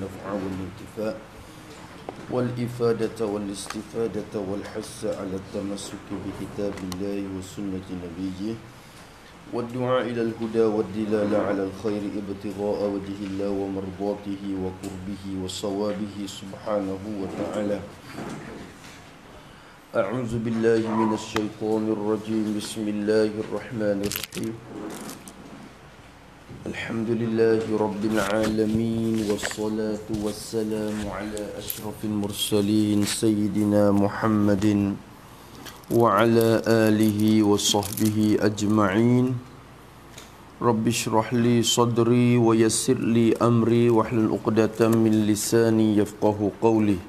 والنفع والانتفاع والإفادة والاستفادة والحس على التمسك بكتاب الله وسنة نبيه والدعاء إلى الهدى والدلالة على الخير ابتغاء وجه الله ومرضاته وقربه وصوابه سبحانه وتعالى أعوذ بالله من الشيطان الرجيم بسم الله الرحمن الرحيم الحمد لله رب العالمين والصلاة والسلام على أشرف المرسلين سيدنا محمد وعلى آله وصحبه أجمعين رب اشرح لي صدري ويسر لي أمري واحلل عقدة من لساني يفقه قولي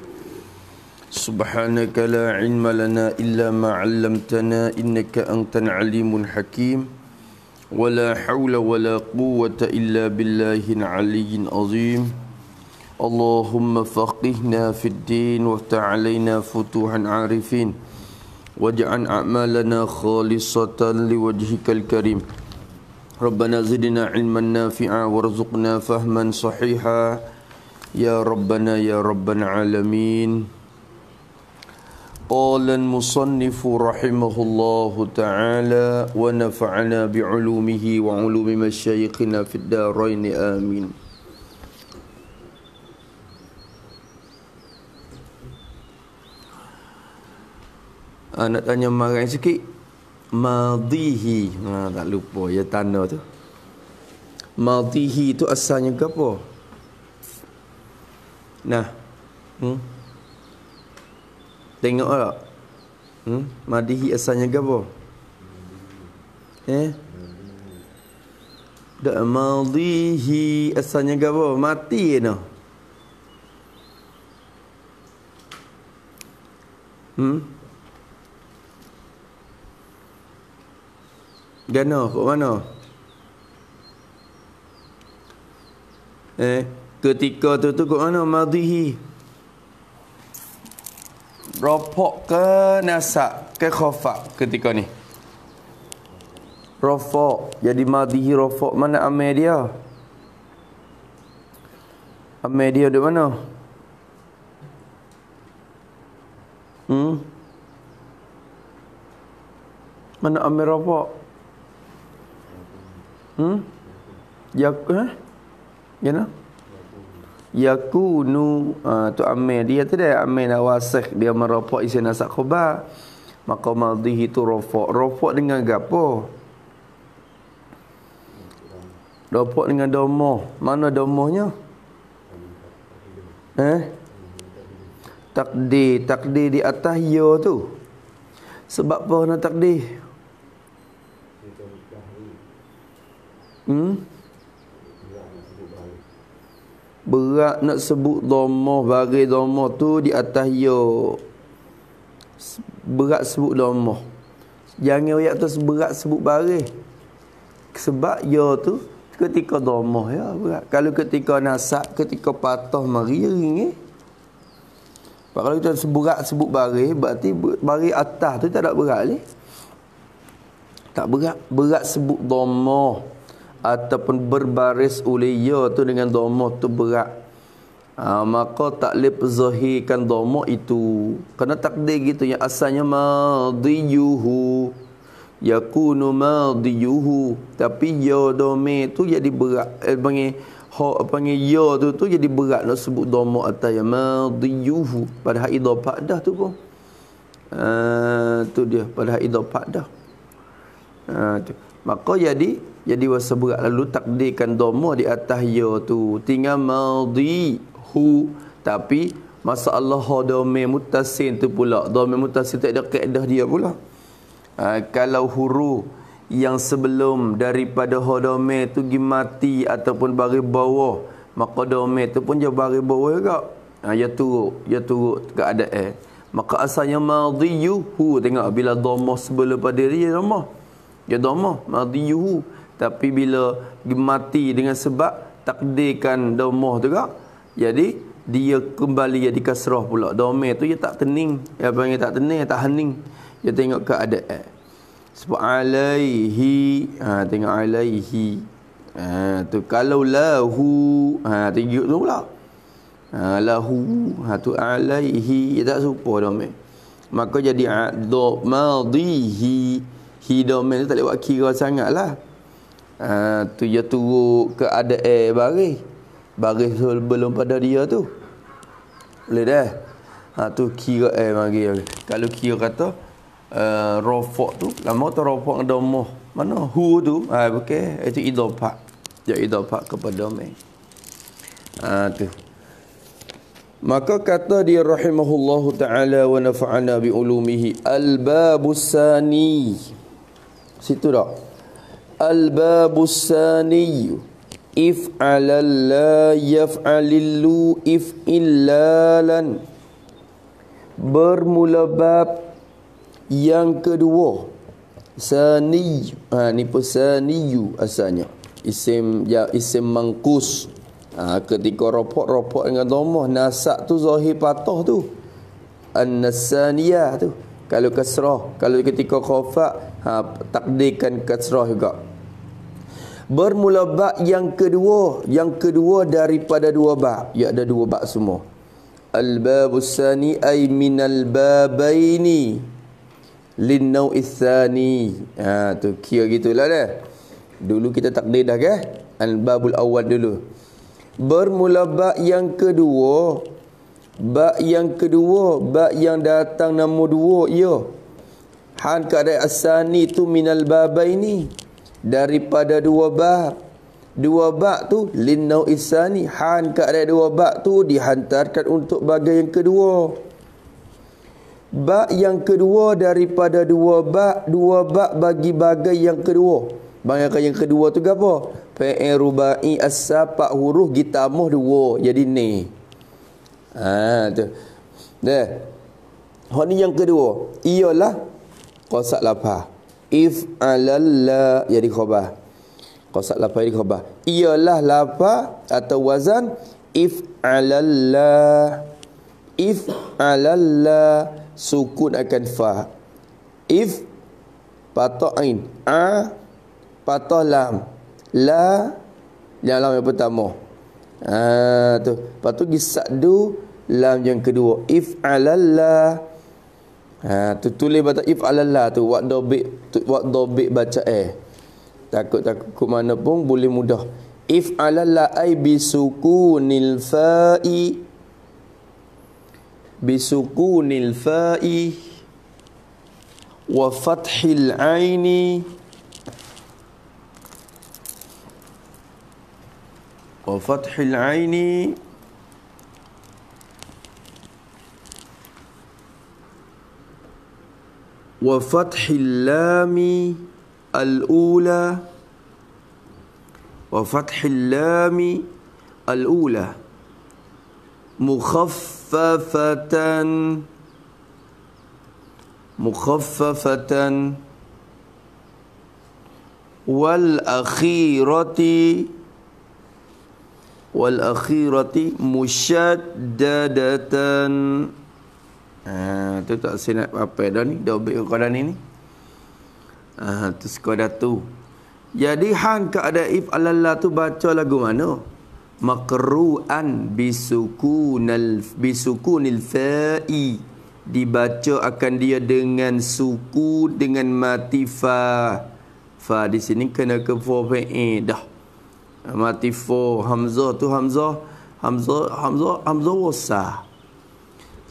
سبحانك لا علم لنا إلا ما علمتنا إنك أنت العليم الحكيم ولا حول ولا قوة إلا بالله العلي العظيم اللهم فقهنا في الدين وتعالينا فتوح عارفين واجعل أعمالنا خالصة لوجهك الكريم ربنا زدنا علما نافعا وارزقنا فهما صحيحا يا ربنا يا رب العالمين قال المصنف رحمه الله تعالى ونفعنا بعلومه وعلوم مشايخنا في الدارين آمين أنا تانيا ما سكي ماضيه ما تلوبو يا تانو تو ماضيه تو أسانيك أبو نه hmm? Tengok tak hmm? Madihi asalnya ke apa Eh Dak madihi asalnya ke apa Mati ke no? Hmm Gana kok mana Eh ketika tu tu kok mana madihi Rofok ke nasak ke khofak ketika ni? Rofok Jadi madihi Rofok mana amir dia? Amir dia di mana? Hmm? Mana amir Rofok? Hmm? Ya, eh? Ya, nak? yakunu uh, ah, tu amir dia tu dah amir nawasikh dia merapak isi nasak khubah maka maldihi tu rofok rofok dengan gapo rofok dengan domoh mana domohnya eh takdir takdir di atas ya tu sebab apa nak takdir hmm Berat nak sebut domoh Bagi domoh tu di atas yo Berat sebut domoh Jangan ayat tu berat sebut bagi Sebab yo tu Ketika domoh ya berat Kalau ketika nasak ketika patah Mari ring eh kalau kita berat sebut bari, berarti bari atas tu tak ada berat ni. Tak berat. Berat sebut domoh ataupun berbaris oleh ya tu dengan domoh tu berat ha, maka taklif zahirkan domoh itu kerana takdir gitu yang asalnya madiyuhu yakunu madiyuhu tapi ya domi tu jadi berat eh, panggil ha, panggil ya tu tu jadi berat nak sebut domoh atas yang madiyuhu padahal idopak dah tu pun uh, tu dia padahal idopak dah uh, ah, tu. maka jadi jadi wasa berat lalu takdirkan doma di atas ya tu. Tinggal madhi hu. Tapi masa Allah ha domain mutasin tu pula. Domain mutasin tu ada kaedah dia pula. Ha, kalau huru yang sebelum daripada ha domain tu pergi mati ataupun bagi bawah. Maka domain tu pun dia bagi bawah juga. Ha, ya turut. Ya turut ke ada eh. Maka asalnya madhiyuhu. Tengok bila domah sebelum pada dia, dia Ya Dia domah. Madhiyuhu. Tapi bila mati dengan sebab takdirkan domoh juga. Jadi dia kembali jadi kasrah pula. Domoh tu dia tak tening. Dia panggil tak tening, tak hening. Dia tengok ke keadaan. Sebab alaihi. Ha, tengok alaihi. Ha, tu kalau lahu. Ha, tengok tu pula. Ha, lahu. Ha, tu alaihi. Dia tak serupa domoh. Maka jadi adob madihi. Hidomen tu tak boleh buat kira sangat lah ha, tu dia turut ke ada air baris baris belum pada dia tu boleh dah ha, tu kira air bagi okay. kalau kira kata uh, rofok tu lama tu rofok ada moh mana hu tu ha, okay. itu eh, idopak dia idopak kepada me ha, tu maka kata dia rahimahullah ta'ala wa nafa'ana bi'ulumihi al-babu sani situ tak الباب الثاني افعل لا يفعل if افعل لا bermula bab yang kedua sani ha ni pesaniyu asalnya isim ya isim mangkus ha, ketika ropok-ropok dengan domoh nasak tu zahir patah tu an tu kalau kasrah kalau ketika khafa ha takdirkan kasrah juga bermula bab yang kedua yang kedua daripada dua bab ya ada dua bab semua al bab ay min al babaini lin nau isani ha, tu kira gitulah dah dulu kita takdir dah ke al babul awal dulu bermula bab yang kedua bab yang kedua bab yang datang nama dua ya han kada asani tu min al babaini daripada dua bar dua bak tu linau isani han ke arah dua bak tu dihantarkan untuk bagai yang kedua bak yang kedua daripada dua bak dua bak bagi bagai yang kedua bayangkan yang kedua tu apa fa'i rubai as-sapak huruf gitamah dua jadi ni ha tu deh hon yang kedua iyalah qasat lafah if alalla jadi ya, khabar qasat lafa ya, jadi khabar ialah lafa atau wazan if alalla if alalla sukun akan fa if patah ain a patah lam la yang lam yang pertama ah tu patu gisak du lam yang kedua if alalla Ha tu tulis baca if alalla tu what dobik tu what dobik baca eh. Takut takut ku mana pun boleh mudah. If alalla ai bisukunil fa'i bisukunil fa'i wa fathil aini wa fathil aini وفتح اللام الأولى وفتح اللام الأولى مخففة مخففة والأخيرة والأخيرة مشددة Ah, tu tak senat apa dah ni dah ambil kau ni ni ah tu sekolah tu jadi hang keadaan if alallah tu baca lagu mana makruan bisukunil bisukunil fa'i dibaca akan dia dengan suku dengan matifa fa di sini kena ke fa'i dah ah, matifa hamzah tu hamzah hamzah hamzah hamzah wasah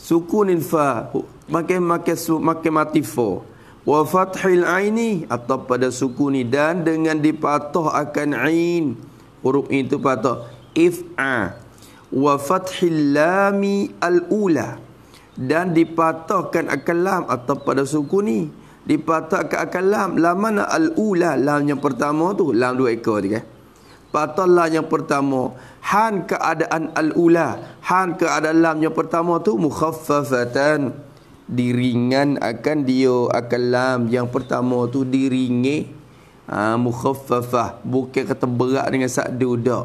sukunin fa makai makai su makai mati fa wa fathil aini atau pada sukuni dan dengan dipatah akan ain huruf itu patah if'a wa fathil lami al-ula dan dipatahkan akan lam atau pada sukuni dipatahkan akan lam lam mana al-ula lam yang pertama tu lam dua ekor tu kan okay? Patallah yang pertama Han keadaan al-ula Han keadaan lam yang pertama tu Mukhaffafatan Diringan akan dia akan lam Yang pertama tu diringi ha, Mukhaffafah Bukan kata berat dengan sakdu Tak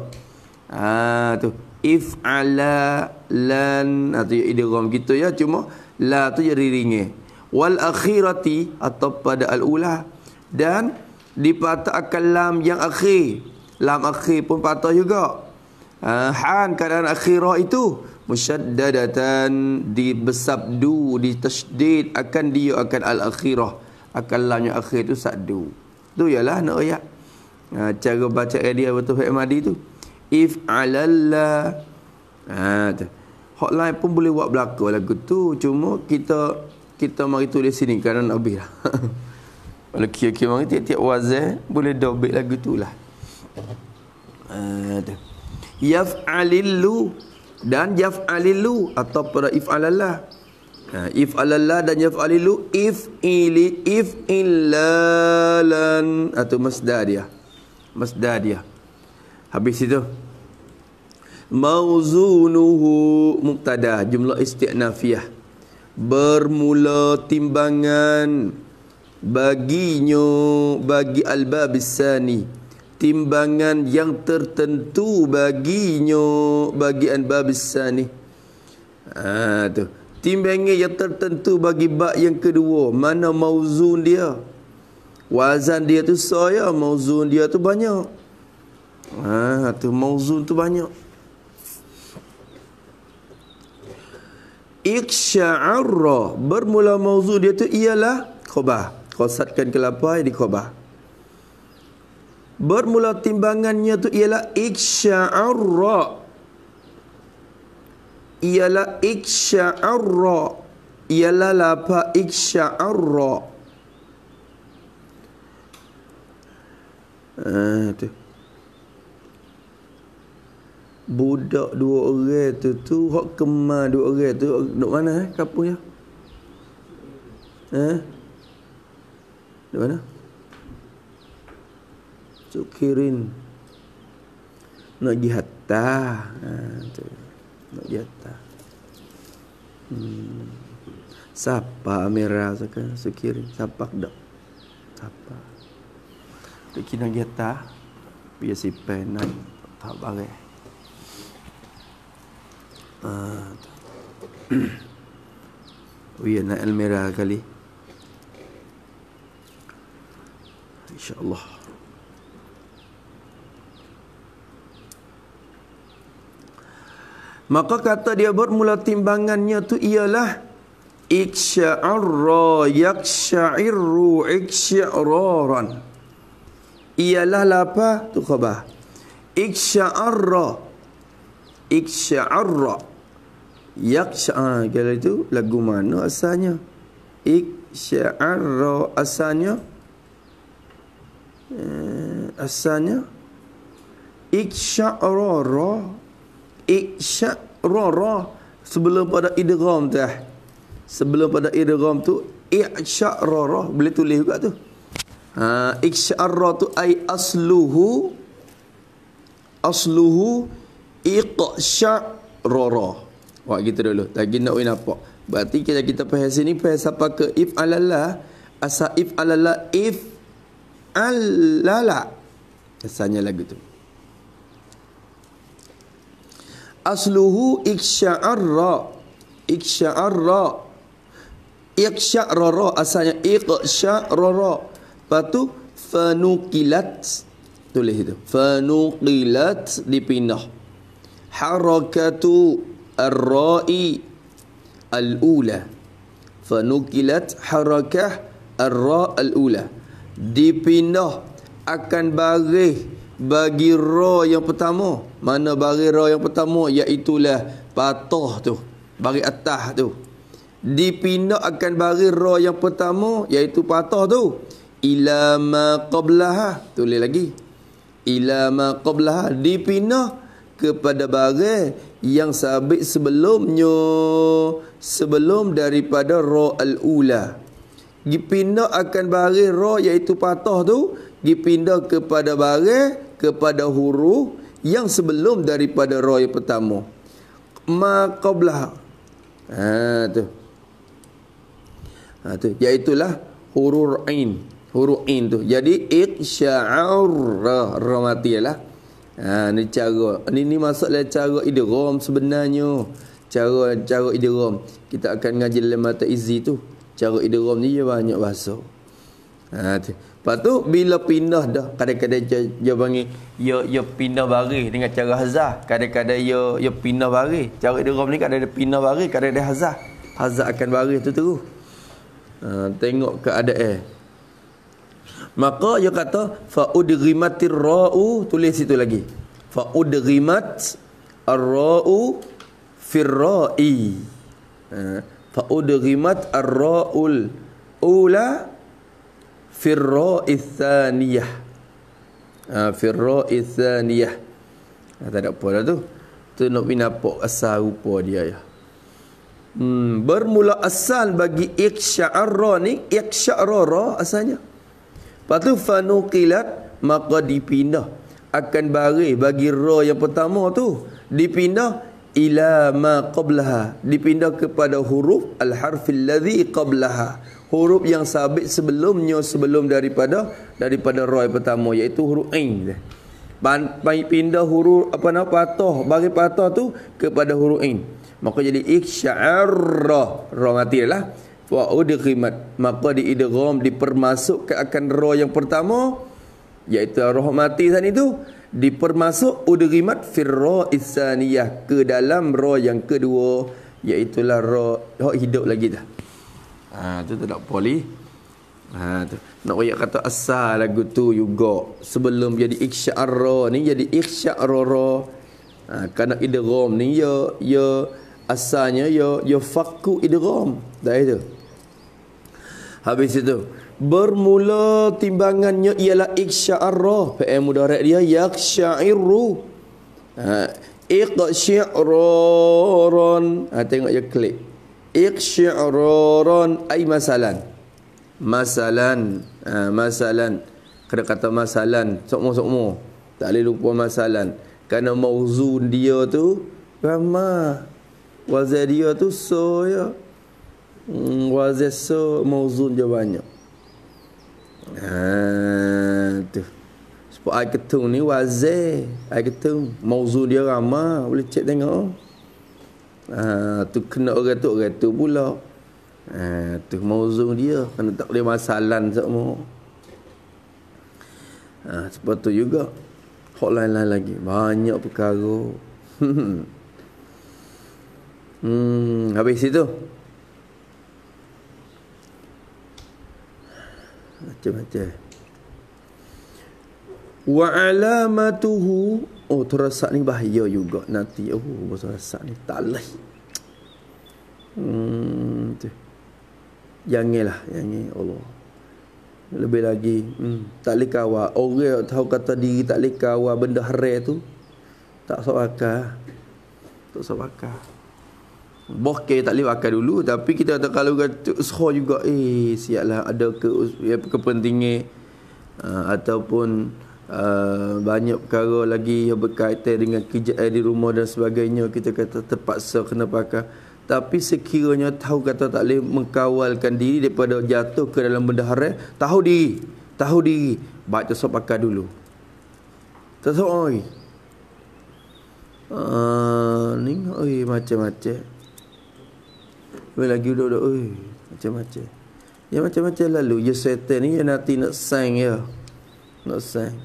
ha, tu If'ala lan Itu ha, idiram kita ya Cuma la tu jadi diringi Wal akhirati Atau pada al-ula Dan Dipatahkan lam yang akhir lam akhir pun patah juga. Ah, Han keadaan akhirah itu di besabdu di ditasydid akan dia akan al akhirah akan lamnya akhir itu sadu. Tu ialah nak ayat. Ah, cara baca dia betul Fatmadi tu. If alalla ha Hotline pun boleh buat belaka lagu tu cuma kita kita mari tulis sini kerana nak habis lah. Kalau kira-kira mari tiap-tiap wazir boleh dobit lagu tu lah. Yaf alilu dan yaf alilu atau pada if alallah ha, dan yaf alilu if ili if ilalan atau masdaria, masdaria. Habis itu. Mauzunuhu muktada jumlah istiqnafiah Bermula timbangan baginya bagi al sani timbangan yang tertentu baginyo bagian bab sani. Ha tu. Timbangan yang tertentu bagi bab yang kedua, mana mauzun dia? Wazan dia tu saya, mauzun dia tu banyak. Ha tu mauzun tu banyak. Iqsha'arra bermula mauzun dia tu ialah khobah. Khosatkan kelapa di khobah. Bermula timbangannya tu ialah iksya'arra. Ialah iksya'arra. Ialah lapa iksya'arra. Ah, tu. Budak dua orang tu tu hak kemar dua orang tu duk mana eh kapunya? Eh? Ha? Duk mana? cukirin no jihatta nah, no jihatta hmm. sapa amira saka sukirin sapa dak sapa dikin no jihatta biya penan tak bare ah ha, oh, Wiya na Almira kali InsyaAllah Maka kata dia bermula timbangannya tu ialah Iksya'arra yaksya'irru iksya'raran Ialah lah apa? Tu khabar Iksya'arra Iksya'arra Yaksya'a ah, Kala itu lagu mana asalnya? Iksya'arra asalnya? Eh, asalnya? Iksya'arra iksyarara sebelum pada idgham tu eh. Sebelum pada idgham tu iksyarara boleh tulis juga tu. Ha iksyarara tu ai asluhu asluhu iqsyarara. Buat kita dulu. Lagi nak win apa? Berarti kita kita pasal sini pasal siapa ke if alala asa if alala if alala. Asalnya lagu tu. أصله إكشعر إكشعر إكشعر أصلا إكشعر باتو فنوكيلات تولي هدو فنوكيلات لبينا حركة الراء الأولى فنوكيلات حركة الراء الأولى دي بينا أكن باغيه bagi roh yang pertama mana bagi roh yang pertama iaitulah patah tu bagi atah tu dipindah akan bagi roh yang pertama iaitu patah tu ila ma qablaha tulis lagi ila ma qablaha dipindah kepada bagi yang sabit sebelumnya sebelum daripada roh al-ula dipindah akan bagi roh iaitu patah tu dipindah kepada bagi kepada huruf yang sebelum daripada roh yang pertama ma qablah ha tu ha tu iaitu huruf ain huruf ain tu jadi iqsha'ar ra mati lah ha ni cara ni ni masalah cara idgham sebenarnya cara cara idgham kita akan ngaji dalam mata izi tu cara idgham ni banyak bahasa ha tu Lepas tu bila pindah dah kadang-kadang dia panggil ya ya pindah baris dengan cara hazah. Kadang-kadang ya ya pindah baris. Cara dia orang ni kadang ada pindah baris, kadang ada hazah. Hazah akan baris tu terus. Uh, tengok keadaan. Maka dia kata fa udghimatir ra'u tulis situ lagi. Fa udghimat ar-ra'u fir ra'i. Uh, ha, fa udghimat ar-ra'ul ula firro ithaniyah. Ha, firro ithaniyah. Ha, tak ada apa lah tu. Tu nak pinapok asal rupa dia ya. Hmm, bermula asal bagi iksya'ara ni, iksya'ara asalnya. Lepas tu fanuqilat maka dipindah akan baris bagi ra yang pertama tu dipindah ila ma qablaha dipindah kepada huruf al harfil ladzi qablaha huruf yang sabit sebelumnya sebelum daripada daripada roy pertama iaitu huruf ain Ban, pindah huruf apa nama patah bagi patah tu kepada huruf ain maka jadi iksyarra ra mati lah wa udghimat maka di idgham dipermasuk ke akan ra yang pertama iaitu roh mati tadi itu dipermasuk udghimat fir isaniyah ke dalam ra yang kedua iaitu la ra hidup lagi dah Ha tu tak nak poli. Ha tu. Nak royak kata asal lagu tu juga sebelum jadi iksyarra ni jadi iksyarara. Ha kena idgham ni ya ya asalnya ya ya faqu idgham. Dah itu. Habis itu bermula timbangannya ialah iksyarra fi'il mudhari' dia yaksyairu. Ha iksyarran. Ha tengok je klik iqsyururun ay masalan masalan uh, masalan kena kata masalan sokmo-sokmo tak boleh lupa masalan kerana mauzun dia tu ramah wazir dia tu so ya hmm, wazir so mauzun dia banyak ha, tu sebab air ketung ni wazir air ketung mauzun dia ramah boleh cek tengok ha, tu kena orang ah, tu orang tu pula ha, tu mauzum dia kena tak boleh masalan semua ha, sebab tu juga hak lain-lain lagi banyak perkara hmm, habis itu macam-macam wa alamatuhu Oh terasa ni bahaya juga nanti Oh terasa ni tak lah Hmm tu Janganlah Jangan Allah Lebih lagi hmm, Tak boleh kawal Orang tahu kata diri tak boleh kawal benda hara tu Tak sebab akal Tak sebab akal Boh okay, tak boleh akal dulu Tapi kita kata kalau kata Ushur juga Eh siap lah ada ke, ya, kepentingan uh, Ataupun Eh, banyak perkara lagi yang berkaitan dengan kerja eh, di rumah dan sebagainya kita kata terpaksa kena pakai tapi sekiranya tahu kata tak boleh mengkawalkan diri daripada jatuh ke dalam benda haram tahu di, tahu diri baca sok pakai dulu tahu oi ah ni oi macam-macam Bila lagi duduk-duduk oi macam-macam Ya macam-macam lalu Ya setan ni Ya nanti nak sang ya Nak sang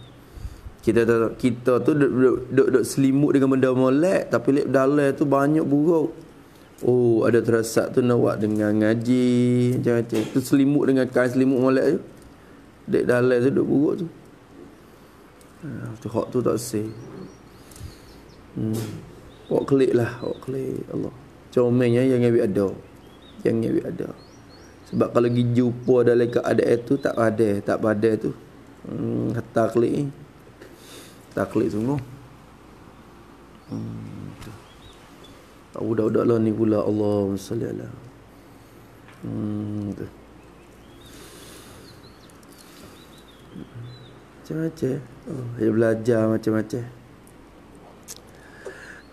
kita kita tu duduk duduk, duduk, duduk selimut dengan benda molek tapi lep dalai tu banyak buruk oh ada terasa tu nak buat dengan ngaji macam macam tu selimut dengan kain selimut molek tu dek dalai tu duduk buruk tu ah, tu hak tu tak sih hmm. Wak kelik lah Wak kelik Allah Comengnya yang ambil ada Yang ambil ada Sebab kalau pergi jumpa dalam keadaan itu Tak ada Tak ada tu hmm, Hatta kelik ni taklik sungguh hmm tu budak-budaklah ni pula Allahu sallallahu hmm tu macam-macam oh, dia belajar macam-macam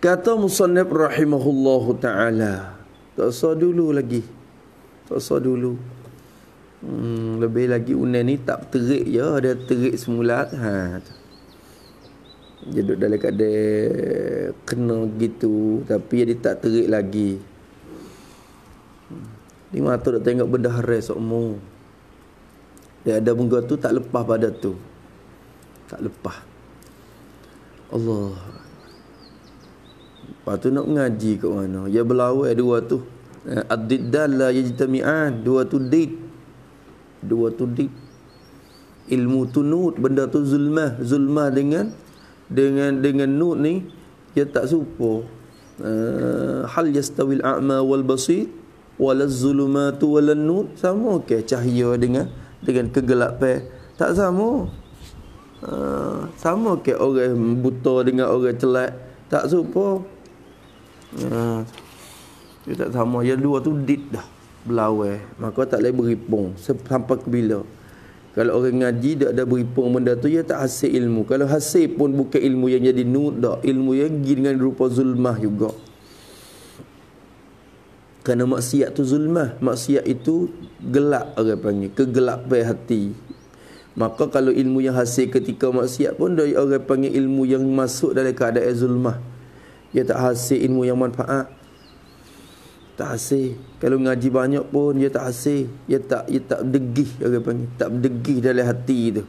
kata musannif rahimahullahu taala tak usah dulu lagi tak usah dulu hmm lebih lagi unen ni tak terik ya. dia terik semula ha dia duduk dalam keadaan eh, kena gitu tapi dia tak terik lagi. Di mata dia tengok benda haram sokmu. Dia ada bunga tu tak lepas pada tu. Tak lepas. Allah. Lepas tu nak ngaji ke mana? Ya belawai ya dua tu. ad lah, ya yajtami'an dua tu did. Dua tu did. Ilmu tu tunut benda tu zulmah, zulmah dengan dengan dengan nun ni dia tak serupa uh, eh, hal yastawil a'ma wal basit wal zulumatu wal nur sama ke okay, cahaya dengan dengan kegelapan tak sama uh, sama ke okay, orang buta dengan orang celak tak serupa uh, eh, dia tak sama Yang dua tu did dah Belawai Maka tak boleh beripung Sampai ke bila kalau orang ngaji tak ada berhimpun benda tu Ya tak hasil ilmu Kalau hasil pun bukan ilmu yang jadi nur tak Ilmu yang pergi dengan rupa zulmah juga Kerana maksiat tu zulmah Maksiat itu gelap orang panggil Kegelapan hati Maka kalau ilmu yang hasil ketika maksiat pun Dari orang panggil ilmu yang masuk dalam keadaan zulmah Ya tak hasil ilmu yang manfaat tak hasil kalau ngaji banyak pun dia tak hasil dia tak dia tak degih orang panggil tak degih dalam hati tu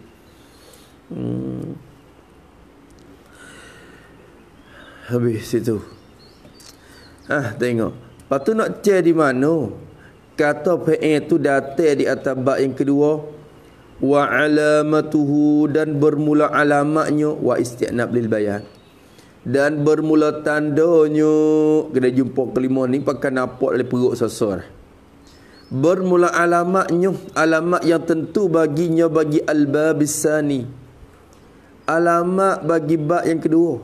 hmm. habis situ ah tengok patu nak cek di mana kata PA itu datang di atas bab yang kedua wa alamatuhu dan bermula alamatnya wa istiqnab lil bayan dan bermula tandanya kena jumpa kelima ni pakai napak oleh perut sosor bermula alamatnya alamat yang tentu baginya bagi al-babisani alamat bagi bab yang kedua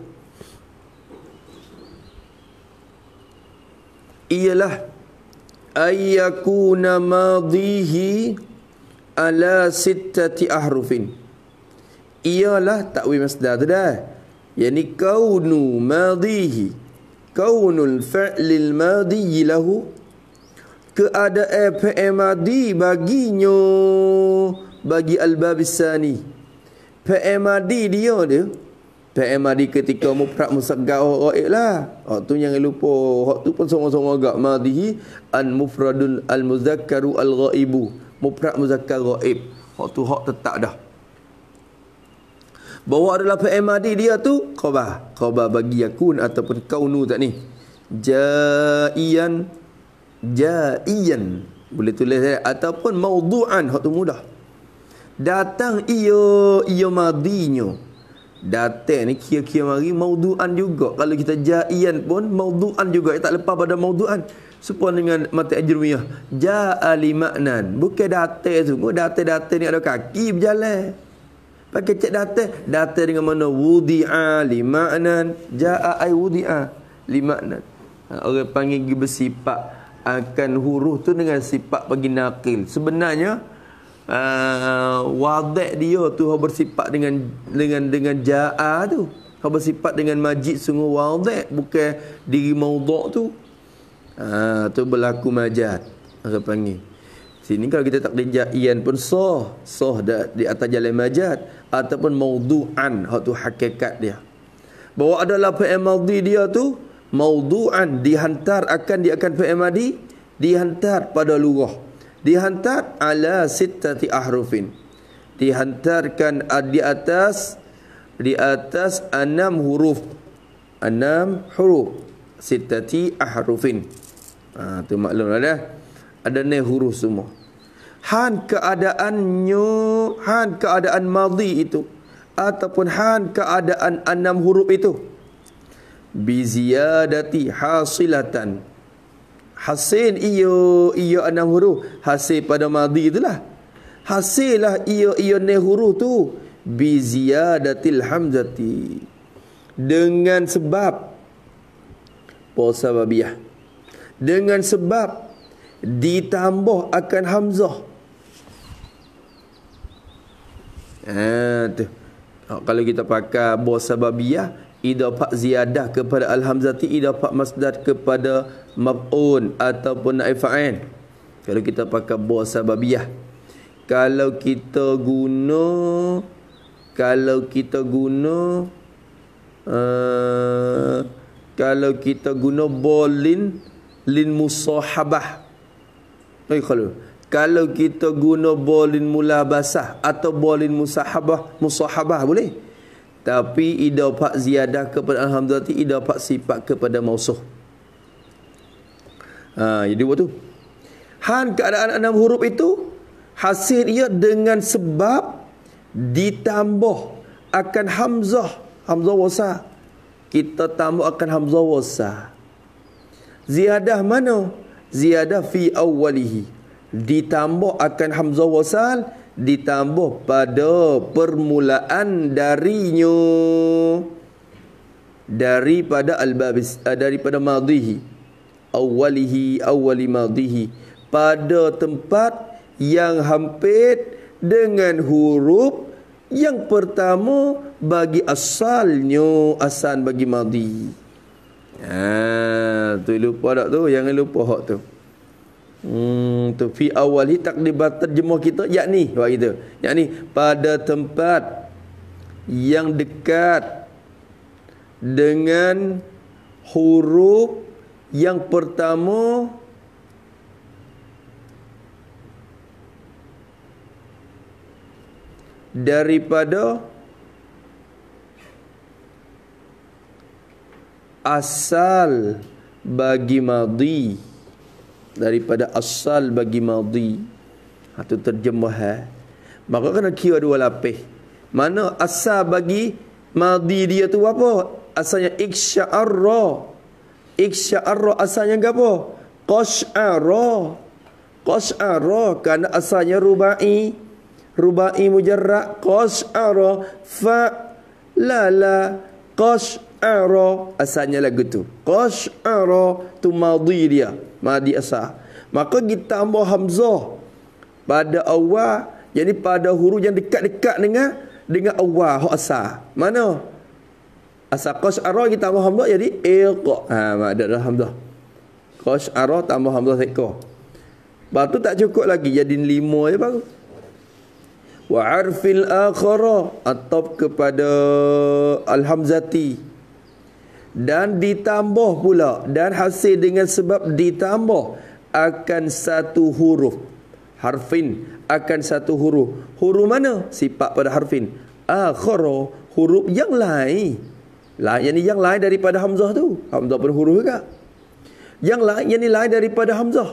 ialah ayyakuna madhihi ala sittati ahrufin ialah takwil masdar tu dah Yani kaunu madihi kaunul fa'lil madi lahu keadaan fa'il madi baginyo bagi al-bab sani fa'il madi dia dia fa'il madi ketika mufrad musaggar oh, oh, eh, lah oh tu jangan lupa oh tu pun sama-sama gak madihi an mufradun al muzakkaru al ghaibu mufrad muzakkar ghaib oh tu hak tetap dah bahawa adalah PMadi dia tu Qobah Qobah bagi yakun ataupun kaunu tak ni Ja'iyan Ja'iyan Boleh tulis saya Ataupun maudu'an Hak tu mudah Datang iyo iyo madinyo Datang ni kia kira mari Maudu'an juga Kalau kita ja'iyan pun Maudu'an juga tak lepas pada maudu'an Sepuan dengan mata ajrumiyah Ja'ali maknan Bukan datang semua Datang-datang ni ada kaki berjalan Pakai cek data Data dengan mana Wudi'a lima'nan Ja'a'ai wudi'a lima'nan ha, Orang panggil pergi bersifat Akan huruf tu dengan sifat pergi nakil Sebenarnya uh, ha, Wadik dia tu Kau bersifat dengan dengan dengan ja'a tu Kau bersifat dengan majid sungguh wadik Bukan diri maudak tu uh, Tu berlaku majad Orang panggil Sini kalau kita tak kerja ian pun soh Sah di atas jalan majad ataupun maudu'an hak tu hakikat dia bahawa adalah fi'il madhi dia tu maudu'an dihantar akan dia akan fi'il madhi dihantar pada lughah dihantar ala sittati ahrufin dihantarkan di atas di atas enam huruf enam huruf sittati ahrufin ah ha, tu maklumlah dah ada ni huruf semua han keadaan nyu, han keadaan madhi itu ataupun han keadaan enam huruf itu biziyadati hasilatan hasil iyo iyo enam huruf hasil pada madhi itulah hasil lah iyo iyo ne huruf tu biziyadatil hamzati dengan sebab posababiah dengan sebab ditambah akan hamzah Ha, Kalau kita pakai bos sababiyah, pak ziyadah kepada alhamzati, pak masdar kepada mab'un ataupun na'ifa'in. Kalau kita pakai bos sababiyah. Kalau kita guna, kalau kita guna, uh, kalau kita guna bolin lin musahabah. Baik kalau kalau kita guna bolin mula basah atau bolin musahabah, musahabah boleh. Tapi Pak ziyadah kepada Alhamdulillah, idapak sifat kepada mausuh. Ha, jadi buat tu. Han keadaan enam huruf itu, hasil ia dengan sebab ditambah akan Hamzah. Hamzah wasah. Kita tambah akan Hamzah wasah. Ziyadah mana? Ziyadah fi awalihi ditambah akan hamzah wasal ditambah pada permulaan darinya daripada albabis eh, daripada madhihi awalihi awali madhihi pada tempat yang hampir dengan huruf yang pertama bagi asalnya asan bagi madhi ha ah, tu lupa tak tu jangan lupa hak tu Hmm tu fi awali takdibat terjemah kita yakni buat kita. Yakni pada tempat yang dekat dengan huruf yang pertama daripada asal bagi madhi daripada asal bagi madi atau ha, terjemah eh. maka kena kira dua lapis mana asal bagi madi dia tu apa asalnya iksyarra iksyarra asalnya apa qasyara qasyara kan asalnya rubai rubai mujarrad qasyara fa la la qasyara asalnya lagu tu qasyara tu madi dia madi asal. Maka kita tambah hamzah pada awal jadi pada huruf yang dekat-dekat dengan dengan awal hak asal. Mana? Asal qas arah kita tambah hamzah jadi iq. Ha ada dah hamzah. Qas ara tambah hamzah seko. Batu tak cukup lagi jadi lima je baru. Wa arfil akhara atop kepada alhamzati dan ditambah pula dan hasil dengan sebab ditambah akan satu huruf harfin akan satu huruf huruf mana sifat pada harfin akhir huruf yang lain lah yang yang lain daripada hamzah tu hamzah pun huruf juga yang lain yang lain daripada hamzah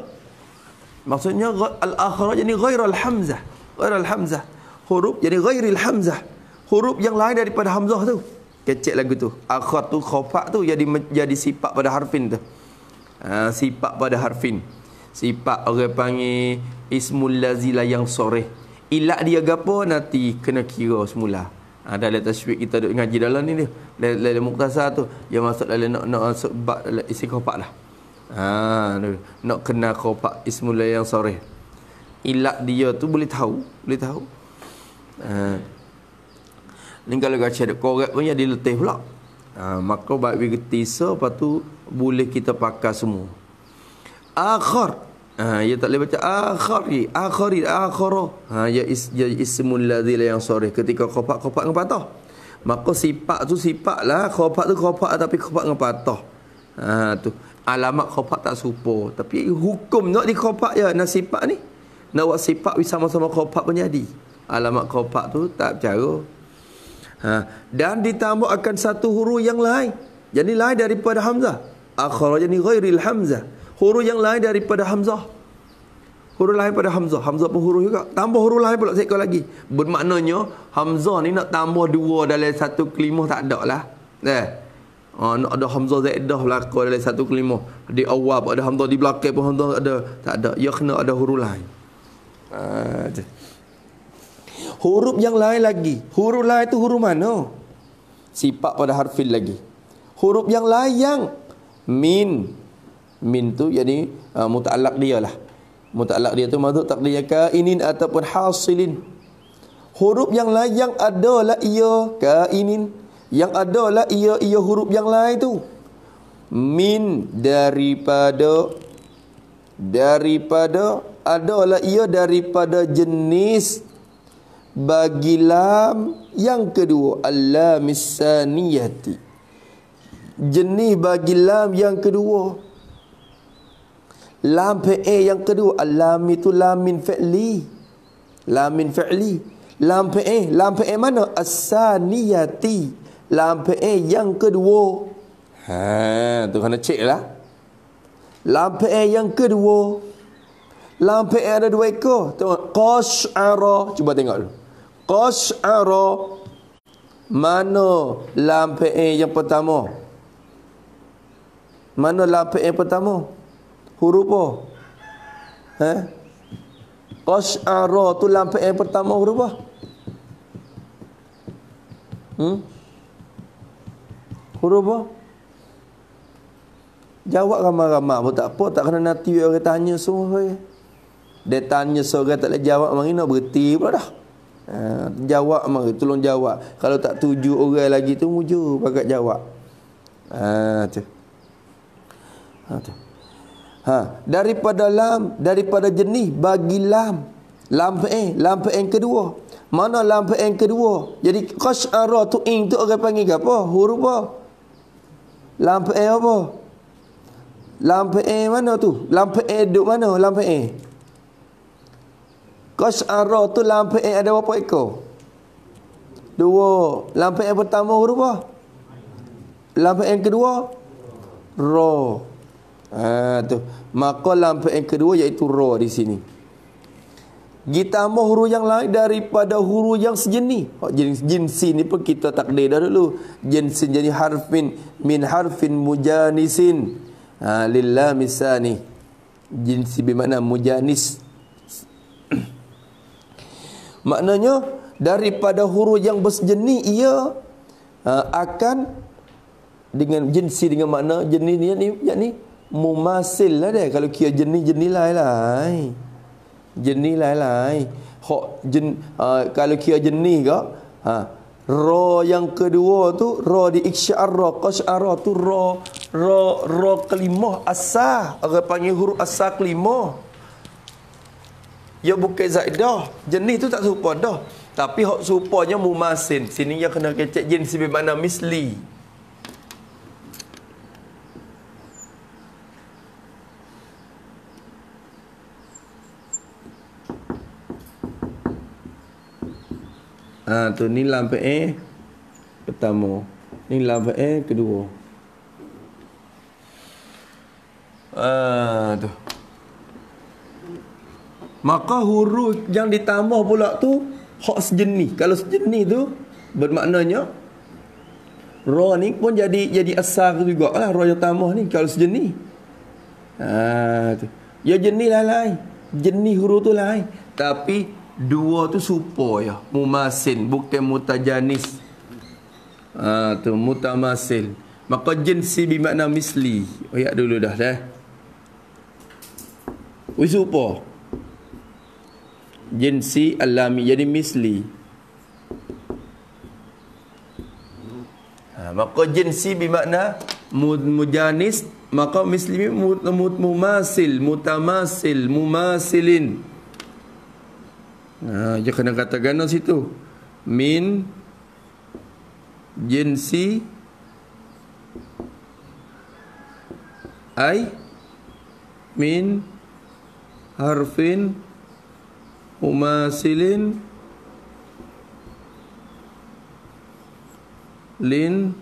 maksudnya al akhir yani al hamzah al hamzah huruf yani al hamzah huruf yang lain daripada hamzah tu Kecik lagu tu tu khofak tu jadi jadi sipak pada harfin tu ha, sifat pada harfin sipak. orang panggil ismul lazila yang sore Ilak dia gapo nanti kena kira semula ha, dalam tashwik kita duk ngaji dalam ni dia lele muktasar tu dia masuk dalam nak nak sebab isi khofak lah ha, nak kena khofak ismul yang sore Ilak dia tu boleh tahu boleh tahu ha, ni kalau kacau ada korek pun dia letih pula ha, maka baik bagi tisa lepas tu boleh kita pakai semua akhar ha, ah, ya ia tak boleh baca akhari akhari akhara ha, ah, ya ia, is, ia ya ismun ladhil yang sore ketika kopak kopak dengan patah maka sipak tu sipak lah kopak tu kopak lah, tapi kopak dengan patah ha, tu alamat kopak tak supo tapi hukum nak di kopak ya nak sipak ni nak buat sipak sama-sama kopak menjadi alamat kopak tu tak cara ha. dan ditambah akan satu huruf yang lain jadi lain daripada hamzah akhraja ni ghairil hamzah huruf yang lain daripada hamzah Huruf lain pada Hamzah. Hamzah pun huruf juga. Tambah huruf lain pula seekor lagi. Bermaknanya, Hamzah ni nak tambah dua dalam satu kelima tak ada lah. Eh. Oh, nak ada Hamzah Zaidah berlaku dalam satu kelima, Di awal ada Hamzah, di belakang pun Hamzah ada. Tak ada. Ya kena ada huruf lain. Ah, uh, Huruf yang lain lagi. Huruf lain itu huruf mana? Sipak pada harfil lagi. Huruf yang lain yang min. Min tu jadi uh, muta'alak dia lah. Muta'alak dia tu tak takdirnya kainin ataupun hasilin. Huruf yang lain yang adalah ia kainin. Yang adalah ia, ia huruf yang lain itu Min daripada daripada adalah ia daripada jenis bagi lam yang kedua al-lamisaniyati jenis bagi lam yang kedua lam pe yang kedua al-lam itu lamin fi'li lamin fi'li lam pe lam pe mana asaniyati lam pe yang kedua ha tu kena check lah lam pe yang kedua lam pe ada dua ekor tengok qash'ara cuba tengok dulu qas'ara mana lam fi'il yang pertama mana lam fi'il pertama huruf apa ha eh? qas'ara tu lam fi'il pertama huruf apa hmm huruf apa Jawab ramai-ramai pun tak apa. Tak kena nanti orang tanya semua. Dia tanya seorang tak boleh jawab. Mari nak berhenti pula dah. Uh, ah, jawab mari tolong jawab kalau tak tuju, orang lagi tu muju pakat jawab ah uh, tu ha tu ha daripada lam daripada jenis bagi lam lam eh lam eh kedua mana lam eh kedua jadi qasara tu ing tu orang panggil apa huruf apa lam eh apa eh mana tu lam eh duduk mana lam Kos Kasara tu lampu yang ada berapa ekor? Dua. Lampu yang pertama huruf apa? Lampu yang kedua? Ro. Ha, tu. Maka lampu yang kedua iaitu ro di sini. Ditambah huruf yang lain daripada huruf yang sejenis. Oh, jenis jenis ni pun kita takdir dah dulu. Jenis jadi harfin min harfin mujanisin. Ha, lillah misani. Jenis bermakna mujanis. Mujanis. Maknanya daripada huruf yang bersejenis ia uh, akan dengan jenis dengan makna jenis ni ni yakni mumasil lah dia kalau kira jenis-jenis lain lah jenis lain lain hok jen uh, kalau kira jenis ke ha ra yang kedua tu ra di iksyarra qasyarra tu ra ra ra kelima asah orang panggil huruf asah kelima ia ya, bukan zaidah jenis tu tak serupa dah tapi hak serupanya mumasin sini yang kena kecek jenis sebab mana misli Ah ha, tu ni lampu eh pertama. Ni lampu eh kedua. Ah ha, tu. Maka huruf yang ditambah pula tu Hak sejenis Kalau sejenis tu Bermaknanya Ra ni pun jadi jadi asar juga lah Ra yang tambah ni Kalau sejenis ha, tu. Ya jenis lah lain Jenis huruf tu lain Tapi Dua tu supo ya Mumasin Bukan mutajanis ha, tu Mutamasin Maka jenis bermakna misli Oh ya dulu dah dah Wisupo jinsi alami jadi misli. Ha, maka jinsi bermakna mujanis maka misli mut mumasil mutamasil mumasilin. Ha, dia kena kata gana situ. Min jinsi ai min harfin Umasilin Lin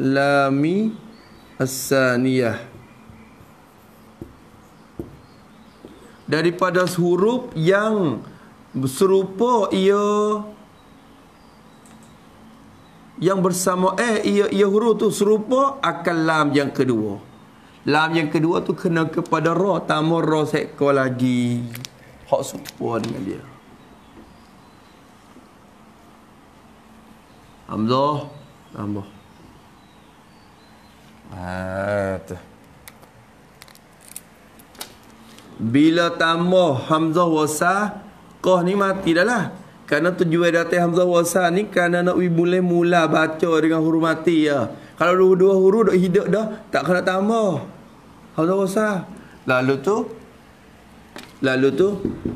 Lami Asaniyah Daripada huruf yang Serupa ia Yang bersama Eh ia, ia huruf tu serupa Akan lam yang kedua Lam yang kedua tu kena kepada roh tamu roh roh sekolah lagi Hak serupa dengan dia Hamzah Hamzah Haa Bila tambah Hamzah wasa Kau ni mati dah lah Kerana tujuan datang Hamzah wasa ni Kerana nak boleh mula baca dengan huruf mati ya. Kalau dua, dua huruf dah hidup dah Tak kena tambah Hamzah wasa Lalu tu lalu tu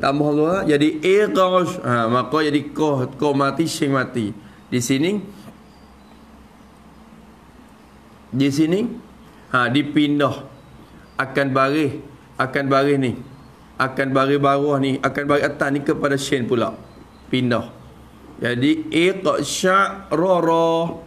tambah dua jadi iqash ha maka jadi qah qah mati sing mati di sini di sini ha dipindah akan baris akan baris ni akan baris bawah ni akan baris atas ni kepada sin pula pindah jadi iqsha rara -ra.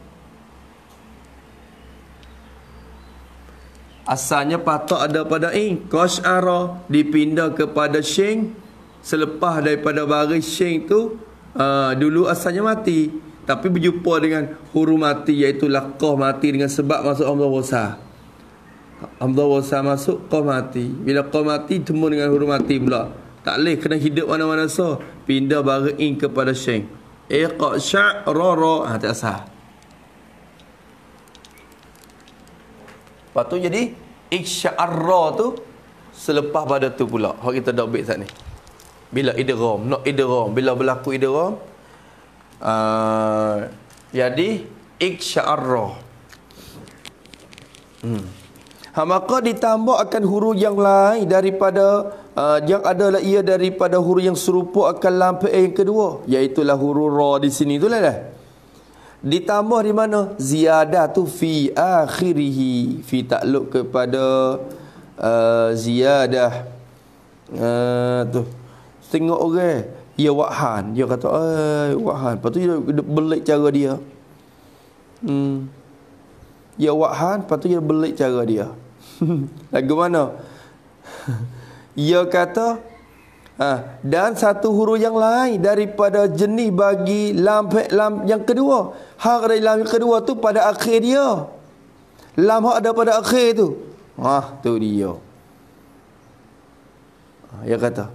Asalnya patok ada pada ing. kos aro dipindah kepada sheng. Selepas daripada baris sheng tu. Uh, dulu asalnya mati. Tapi berjumpa dengan huru mati. Iaitu lakoh mati dengan sebab masuk Allah Wasa. Allah Wasa masuk, kau mati. Bila kau mati, temu dengan huru mati pula. Tak boleh, kena hidup mana-mana so. Pindah baris ing kepada sheng. Iqa sya'ra ra. Ha, asal. Lepas tu jadi Iksya'arra tu Selepas pada tu pula Hari kita dah ambil saat ni Bila idram Not idram Bila berlaku idram uh, Jadi Iksya'arra hmm. ha, Maka ditambah akan huruf yang lain Daripada uh, Yang adalah ia daripada huruf yang serupa Akan lampu yang kedua Iaitulah huruf ra di sini itulah. dah Ditambah di mana? Ziyadah tu fi akhirihi. Fi takluk kepada uh, ziyadah. Uh, eh, tu. Tengok orang. Okay. Dia wakhan. Dia kata, eh wakhan. Lepas tu dia, belik cara dia. Hmm. Dia wakhan. Lepas tu dia belik cara dia. lagi mana? dia kata, ha, dan satu huruf yang lain daripada jenis bagi lam, lam yang kedua hak dari lam yang kedua tu pada akhir dia lam hak ada pada akhir tu ah ha, tu dia Ya kata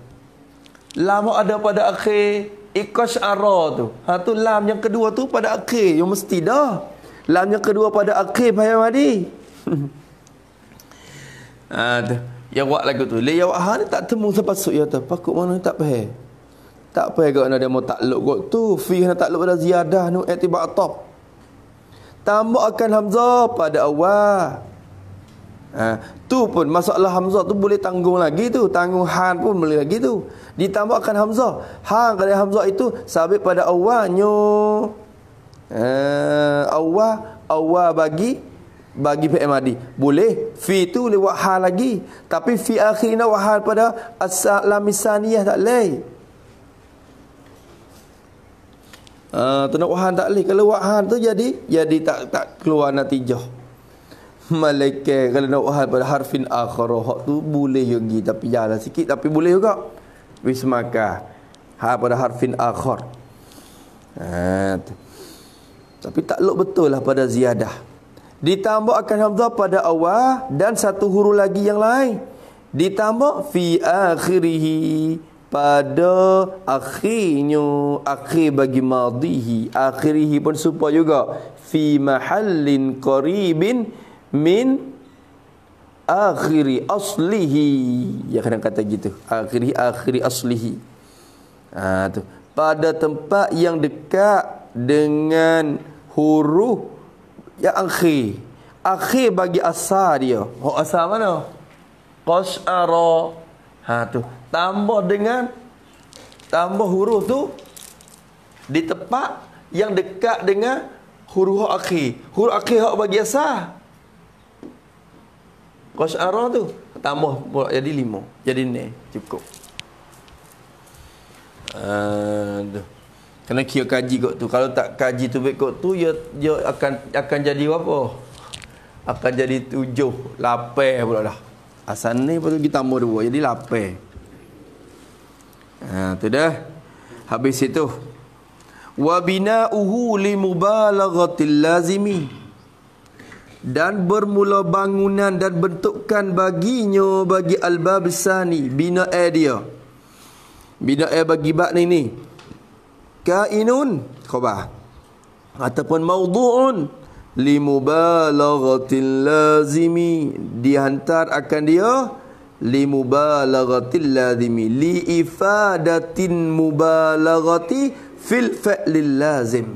lam hak ada pada akhir ikasyara tu ha tu lam yang kedua tu pada akhir yang mesti dah lam yang kedua pada akhir Bayamadi mari ha, tu yang buat lagu tu. Lay awak ni tak temu sampai suk. Ya tu. Pakut mana tak payah. Tak payah kalau nak dia mau takluk kot tu. Fi nak takluk pada ziyadah ni. Aktibat eh, atap. Tambahkan Hamzah pada awal. Ha, tu pun masalah Hamzah tu boleh tanggung lagi tu. Tanggung Han pun boleh lagi tu. Ditambahkan Hamzah. Han kali Hamzah itu sabit pada ha, awal. Nyo. Allah Allah bagi bagi fi'il madi boleh fi tu lewat hal lagi tapi fi akhirna wa hal pada as-salamisaniyah tak leh Uh, ah, tunak wahan tak leh kalau wahan tu jadi jadi tak tak keluar natijah malaikat kalau nak wahan pada harfin akhir hak tu boleh juga tapi jalan sikit tapi boleh juga wis maka ha pada harfin akhir ha, ah, tapi tak betul lah pada ziyadah Ditambah akan hamzah pada awal dan satu huruf lagi yang lain. Ditambah fi akhirihi pada akhirnya akhir bagi madihi akhirihi pun supaya juga fi mahallin qaribin min akhiri aslihi ya kadang kata gitu akhiri akhiri aslihi ah ha, tu pada tempat yang dekat dengan huruf yang akhir akhir bagi asar dia oh, asar mana qasara ha tu tambah dengan tambah huruf tu di tempat yang dekat dengan huruf akhir huruf akhir hak bagi asar qasara tu tambah pula jadi lima jadi ni cukup aduh kena kira kaji kot tu kalau tak kaji tu kot tu ia, ya, ya akan akan jadi apa akan jadi tujuh lapar pula dah asal ni lepas kita tambah dua jadi lapar ha, tu dah habis itu wabina'uhu limubalagatil lazimi dan bermula bangunan dan bentukkan baginya bagi al-babsani bina'a dia bina'a bagi bak ni ni kainun khabar ataupun maudhu'un limubalaghatil lazimi dihantar akan dia limubalaghatil lazimi liifadatin mubalagati fil fa'lil lazim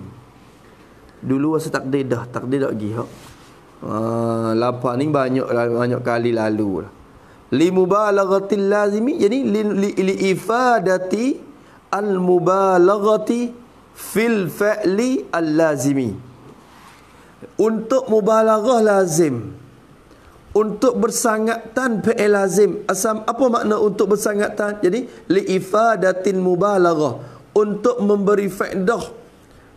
dulu masa takdir dah takdir dah gih hak ah, lapar ni banyak lah, banyak kali lalu lah. limubalaghatil lazimi jadi liifadati li, li al-mubalaghati fil fa'li al-lazimi. Untuk mubalaghah lazim. Untuk bersangatan fa'il lazim. Asam apa makna untuk bersangatan? Jadi li'ifadatin mubalaghah. Untuk memberi faedah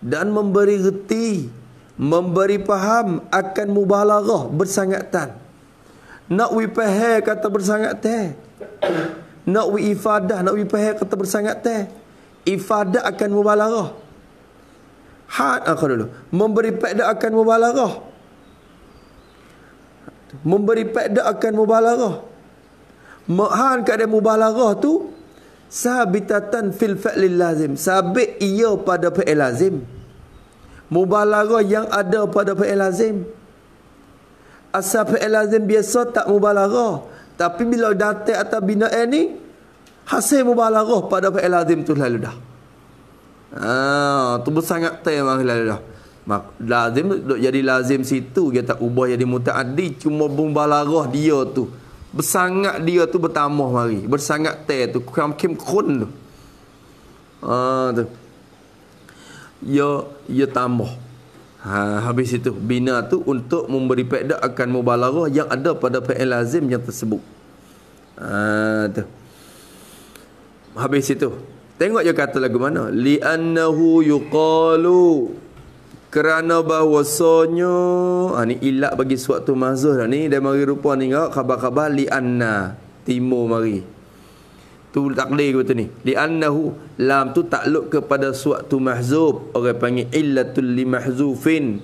dan memberi reti, memberi faham akan mubalaghah bersangatan. Nak wi kata bersangat teh. Nak wi ifadah, nak wi kata bersangat teh ifadah akan mubalarah had akhir dulu memberi pada akan mubalarah memberi pada akan mubalarah mahan kepada mubalarah tu sabitatan fil fi'l lazim sabit ia pada fi'il lazim mubalarah yang ada pada fi'il lazim asal fi'il lazim biasa tak mubalarah tapi bila datang atau bina ni Hasil mubalaghah pada fi'il azim tu lalu dah. Ah, tu sangat tema lalu dah. Mak, lazim jadi lazim situ dia tak ubah jadi mutaaddi cuma mubalaghah dia tu. Bersangat dia tu bertambah mari. Bersangat te tu kam kim kun tu. Ah tu. Ya ya tambah. Ha, habis itu bina tu untuk memberi faedah akan mubalaghah yang ada pada fi'il lazim yang tersebut. Ah ha, tu. Habis itu Tengok je kata lagu mana. Li'annahu yuqalu. Kerana bahawasanya. Ha, ah, ni ilak bagi suatu mazuh dah ni. Dia mari rupa ni. Khabar-khabar li'anna. Timur mari. Tu takdir ke betul ni. hu Lam tu takluk kepada suatu mahzub. Orang panggil illatul li mahzufin.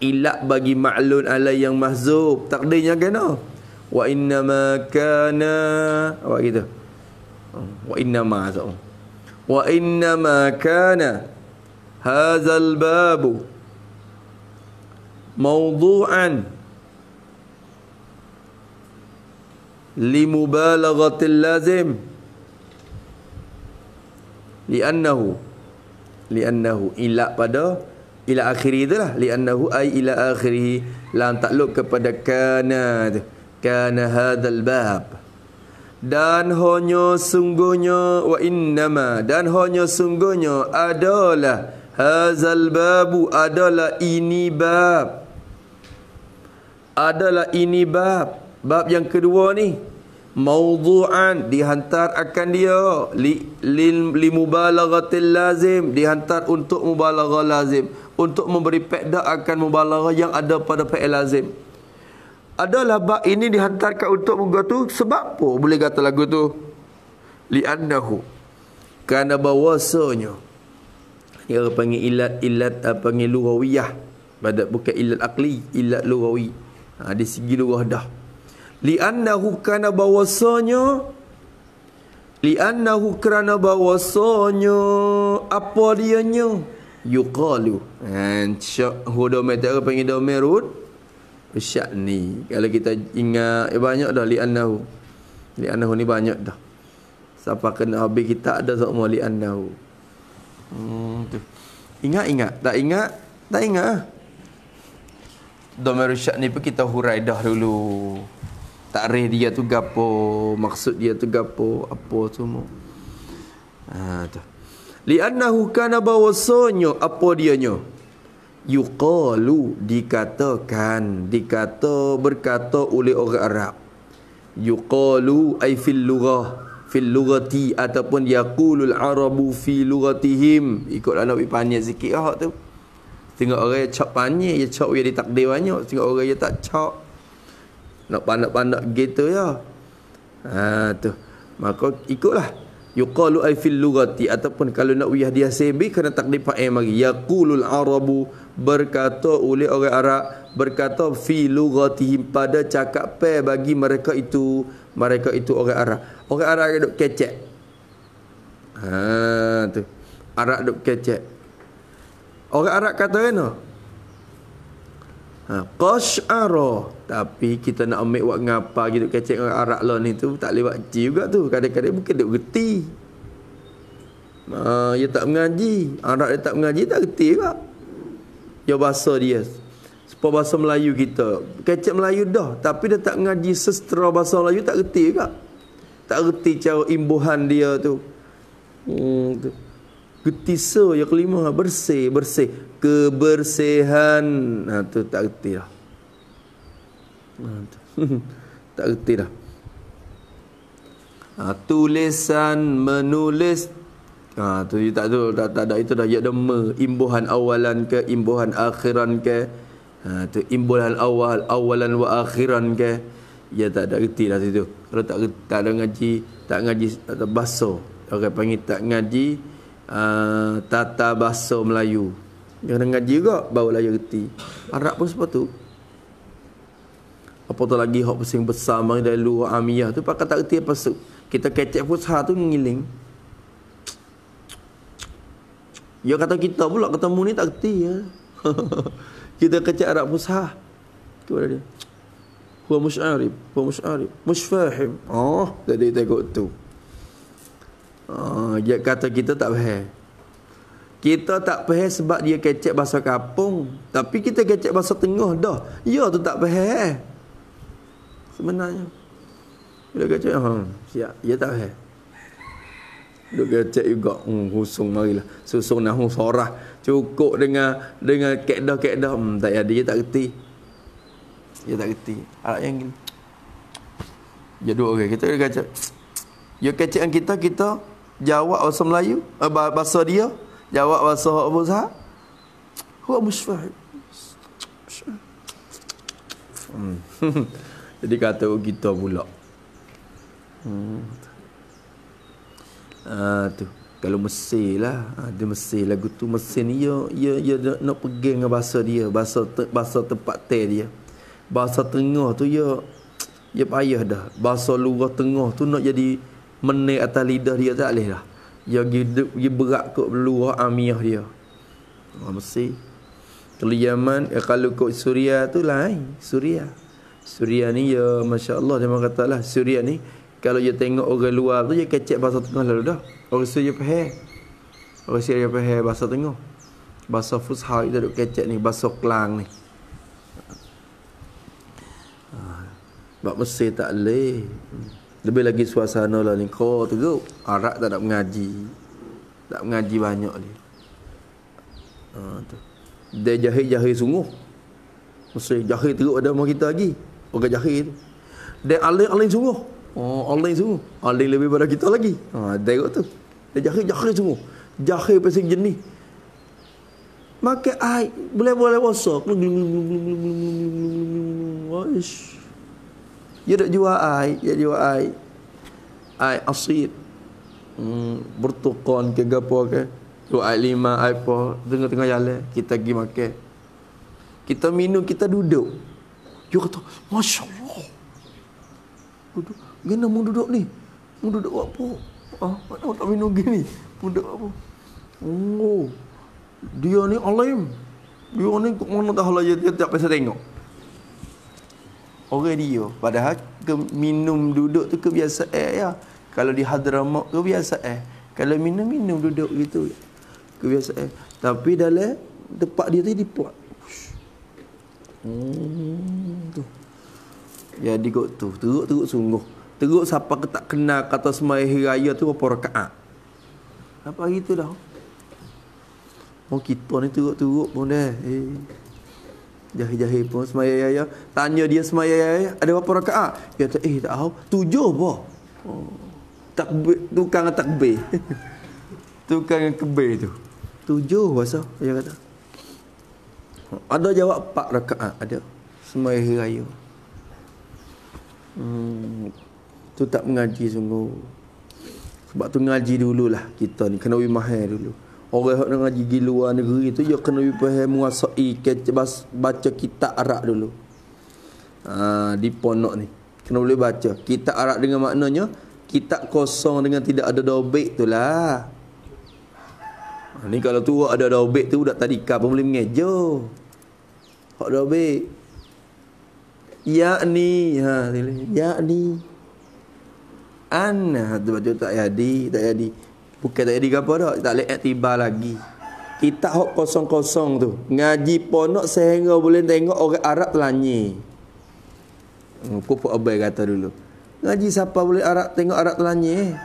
Ilak bagi ma'lun ala yang mahzub. Takdirnya kena. Wa innama kana. Apa kita? Apa وإنما وإنما كان هذا الباب موضوعا لمبالغة اللازم li'annahu li'annahu ila pada ila akhiri itulah li'annahu ai ila akhiri lam takluk kepada kana tu kana hadzal bab dan hanya sungguhnya wa innama dan hanya sungguhnya adalah hazal babu adalah ini bab adalah ini bab bab yang kedua ni mauzu'an dihantar akan dia li, li, mubalaghatil lazim dihantar untuk mubalaghah lazim untuk memberi faedah akan mubalaghah yang ada pada fa'il lazim adalah bab ini dihantarkan untuk muka tu sebab apa boleh kata lagu tu li'annahu kerana bahawasanya dia orang panggil ilat ilat uh, panggil lughawiyah pada bukan ilat akli ilat lughawi ha, di segi lughah dah Li li'annahu kerana bahawasanya li'annahu kerana bahawasanya apa dianya yuqalu and syak hudomai tak panggil domai rut ni Kalau kita ingat eh, Banyak dah li'annahu Li'annahu ni banyak dah Siapa kena habis kita ada semua li'annahu hmm, tu. Ingat-ingat Tak ingat Tak ingat lah Domeru ni pun kita hurai dah dulu Takrih dia tu gapo Maksud dia tu gapo Apa semua Ha, tu. Li'annahu kana bawasonyo Apa dia nyo? Yukalu dikatakan dikata berkata oleh orang Arab Yukalu ai fil lughah fil lughati ataupun Yakulul arabu fi lughatihim Ikutlah nak bagi panjang sikit lah tu tengok orang yang cak panjang yang cak yang ditakdir banyak tengok orang yang tak cak nak pandak-pandak gitu ya ha tu maka ikutlah Yukalu ai fil lughati ataupun kalau nak wiyah dia sebi kena takdir pak eh Yakulul arabu berkata oleh orang Arab berkata fi lughatihim pada cakap pe bagi mereka itu mereka itu orang Arab orang Arab duk kecek ha tu Arab duk kecek orang Arab kata kan ha qash'ara tapi kita nak ambil buat ngapa gitu kecek orang Arab lah ni tu tak lewat ji juga tu kadang-kadang mungkin duk geti Ha, uh, dia tak mengaji Arab dia tak mengaji Tak geti juga Ya bahasa dia Sepuluh bahasa Melayu kita Kecep Melayu dah Tapi dia tak ngaji sestera bahasa Melayu Tak reti juga Tak reti cara imbuhan dia tu hmm, Getisa yang kelima Bersih, bersih Kebersihan ha, tu tak reti lah ha, tu. tak reti lah ha, Tulisan menulis Ha, tu dia tak tu tak, tak ada itu dah ya demo imbuhan awalan ke imbuhan akhiran ke ha, tu imbuhan awal awalan wa akhiran ke ya tak ada reti lah situ kalau tak tak ada ngaji tak ngaji tak ada bahasa orang okay, panggil tak ngaji uh, tata bahasa Melayu kena ngaji juga baru lah reti Arab pun sepatu apa tu lagi hak pusing besar mari dari luar amiah tu pakai tak reti apa tu? kita kecek fusha tu ngiling yang kata kita pula ketemu ni tak kerti ya. kita kecil Arab Musah. Itu ada dia. hua mus'arib. Huwa mus'arib. Mus'fahim. Oh, jadi tengok tu. Ah, dia kata kita tak faham. Kita tak faham sebab dia kecek bahasa kapung, Tapi kita kecek bahasa tengah dah. Ya tu tak faham. Sebenarnya. dia kecek, oh, siap. Dia tak faham. Duk kena juga hmm, Husung marilah Susung nak husorah Cukup dengan Dengan kekda-kekda hmm, Tak ada dia tak kerti Dia tak kerti Alat yang gini Dia duduk okay. Kita kena kacau Dia kacau kita Kita Jawab bahasa Melayu eh, Bahasa dia Jawab bahasa Abu Zahar Huwa musfah Hmm. Jadi kata oh, kita pula. Hmm uh, tu kalau Mesir lah ha, dia Mesir lagu tu Mesir ni ya ya ya nak, nak pergi dengan bahasa dia bahasa te, bahasa tempat ter dia bahasa tengah tu ya ya payah dah bahasa luar tengah tu nak jadi menik atas lidah dia tak boleh lah ya dia ya berat kot luar amiah dia ha, Mesir kalau Yaman ya kalau kot Suria tu lain Suria Suria ni ya Masya Allah dia memang lah Suria ni kalau dia tengok orang luar tu, dia kecek bahasa tengah lalu dah. Orang saya faham. Orang saya faham bahasa tengah. Bahasa Fusha kita duduk kecek ni, bahasa Kelang ni. Sebab ah, mesti tak boleh. Lebih lagi suasana lah ni. Kau tu, Arak ah, tak nak mengaji. Tak mengaji banyak ni. Ha, tu. Dia jahil-jahil sungguh. Mesti jahil teruk ada rumah kita lagi. Orang jahil tu. Dia alih-alih sungguh. Oh, Allah yang suruh. Allah lebih pada kita lagi. Ha, oh, tengok tu. Dia jahil-jahil semua. Jahil pasal jenis. Maka ai boleh boleh wasa. Wais. Ya dak jual ai, ya jual ai. Ai asid. Hmm, bertukon ke gapo ke? Tu ai lima ai apa tengah-tengah jalan kita pergi makan. Kita minum kita duduk. Dia kata, "Masya-Allah." Duduk. Gena mu duduk ni. Mu duduk buat apa? Ah, ha? mana tak minum gini? Mu duduk apa? Oh. Dia ni alim. Dia ni kok mana dah lah dia tak pasal tengok. Orang dia padahal ke minum duduk tu kebiasaan eh, ya. Kalau di hadramak kebiasaan. Eh. Kalau minum-minum duduk gitu kebiasaan. Eh. Tapi dalam tempat dia tadi buat. Hmm tu. Ya digot tu, teruk-teruk sungguh. Teruk siapa ke tak kenal kata semai raya tu berapa rakaat. Apa hari tu dah. Oh kita ni teruk-teruk pun dah. Eh. jahi-jahi pun semai raya. Tanya dia semai raya ada berapa rakaat. Dia kata eh tak tahu. Tujuh apa? Oh. Takbir, tukang takbir. tukang yang kebir tu. Tujuh bahasa dia kata. Ada jawab Pak rakaat ada. Semai raya. Hmm tu tak mengaji sungguh sebab tu ngaji dululah kita ni kena wimahai dulu orang yang ngaji di luar negeri tu dia kena wimahai menguasai baca kitab Arab dulu ha, di ponok ni kena boleh baca kitab Arab dengan maknanya kitab kosong dengan tidak ada dobek tu lah ha, ni kalau tu ada dobek tu dah tadi kau pun boleh mengeja hak dobek ni, ha ni anna baca tak jadi tak jadi bukan tak jadi ke apa dah tak boleh tiba lagi kita hok kosong-kosong tu ngaji ponok sehingga boleh tengok orang Arab lanyi Kupuk hmm, abai kata dulu Ngaji siapa boleh Arab tengok Arab telanye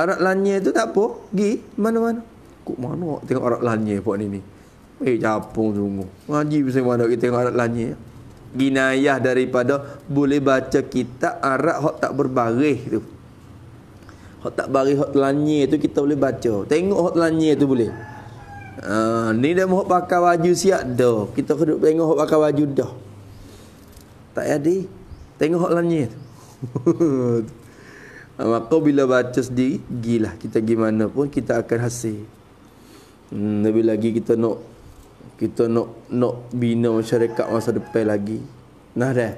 Arab telanye tu tak apa Gi mana-mana Kok mana tengok Arab telanye buat ni ni Eh capung sungguh Ngaji bisa mana kita tengok Arab telanye ginayah daripada boleh baca kitab arak hok tak berbaris tu. Hok tak baris hok telanyi tu kita boleh baca. Tengok hok telanyi tu boleh. Uh, ni dah mahu pakai baju siap dah. Kita kena tengok hok pakai baju dah. Tak ada. Tengok hok telanyi tu. Maka bila baca sendiri, gila kita gimana pun kita akan hasil. Hmm, lebih lagi kita nak kita nak nak bina masyarakat masa depan lagi nah dah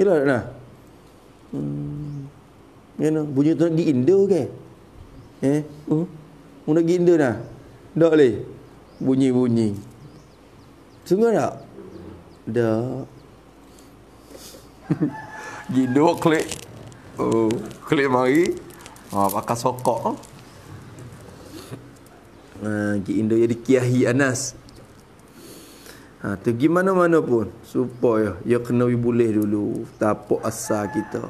ila nah hmm ya you bunyi tu nak gi indo ke eh uh mu nak gi indo dah dak leh bunyi-bunyi sungguh dak dak gi indo klik oh klik mari ah pakai sokok ah ha, eh, Gi Indo jadi ya, kiahi Anas Ha, tu gimana mana pun supaya ya, ya kena we boleh dulu tapak asa kita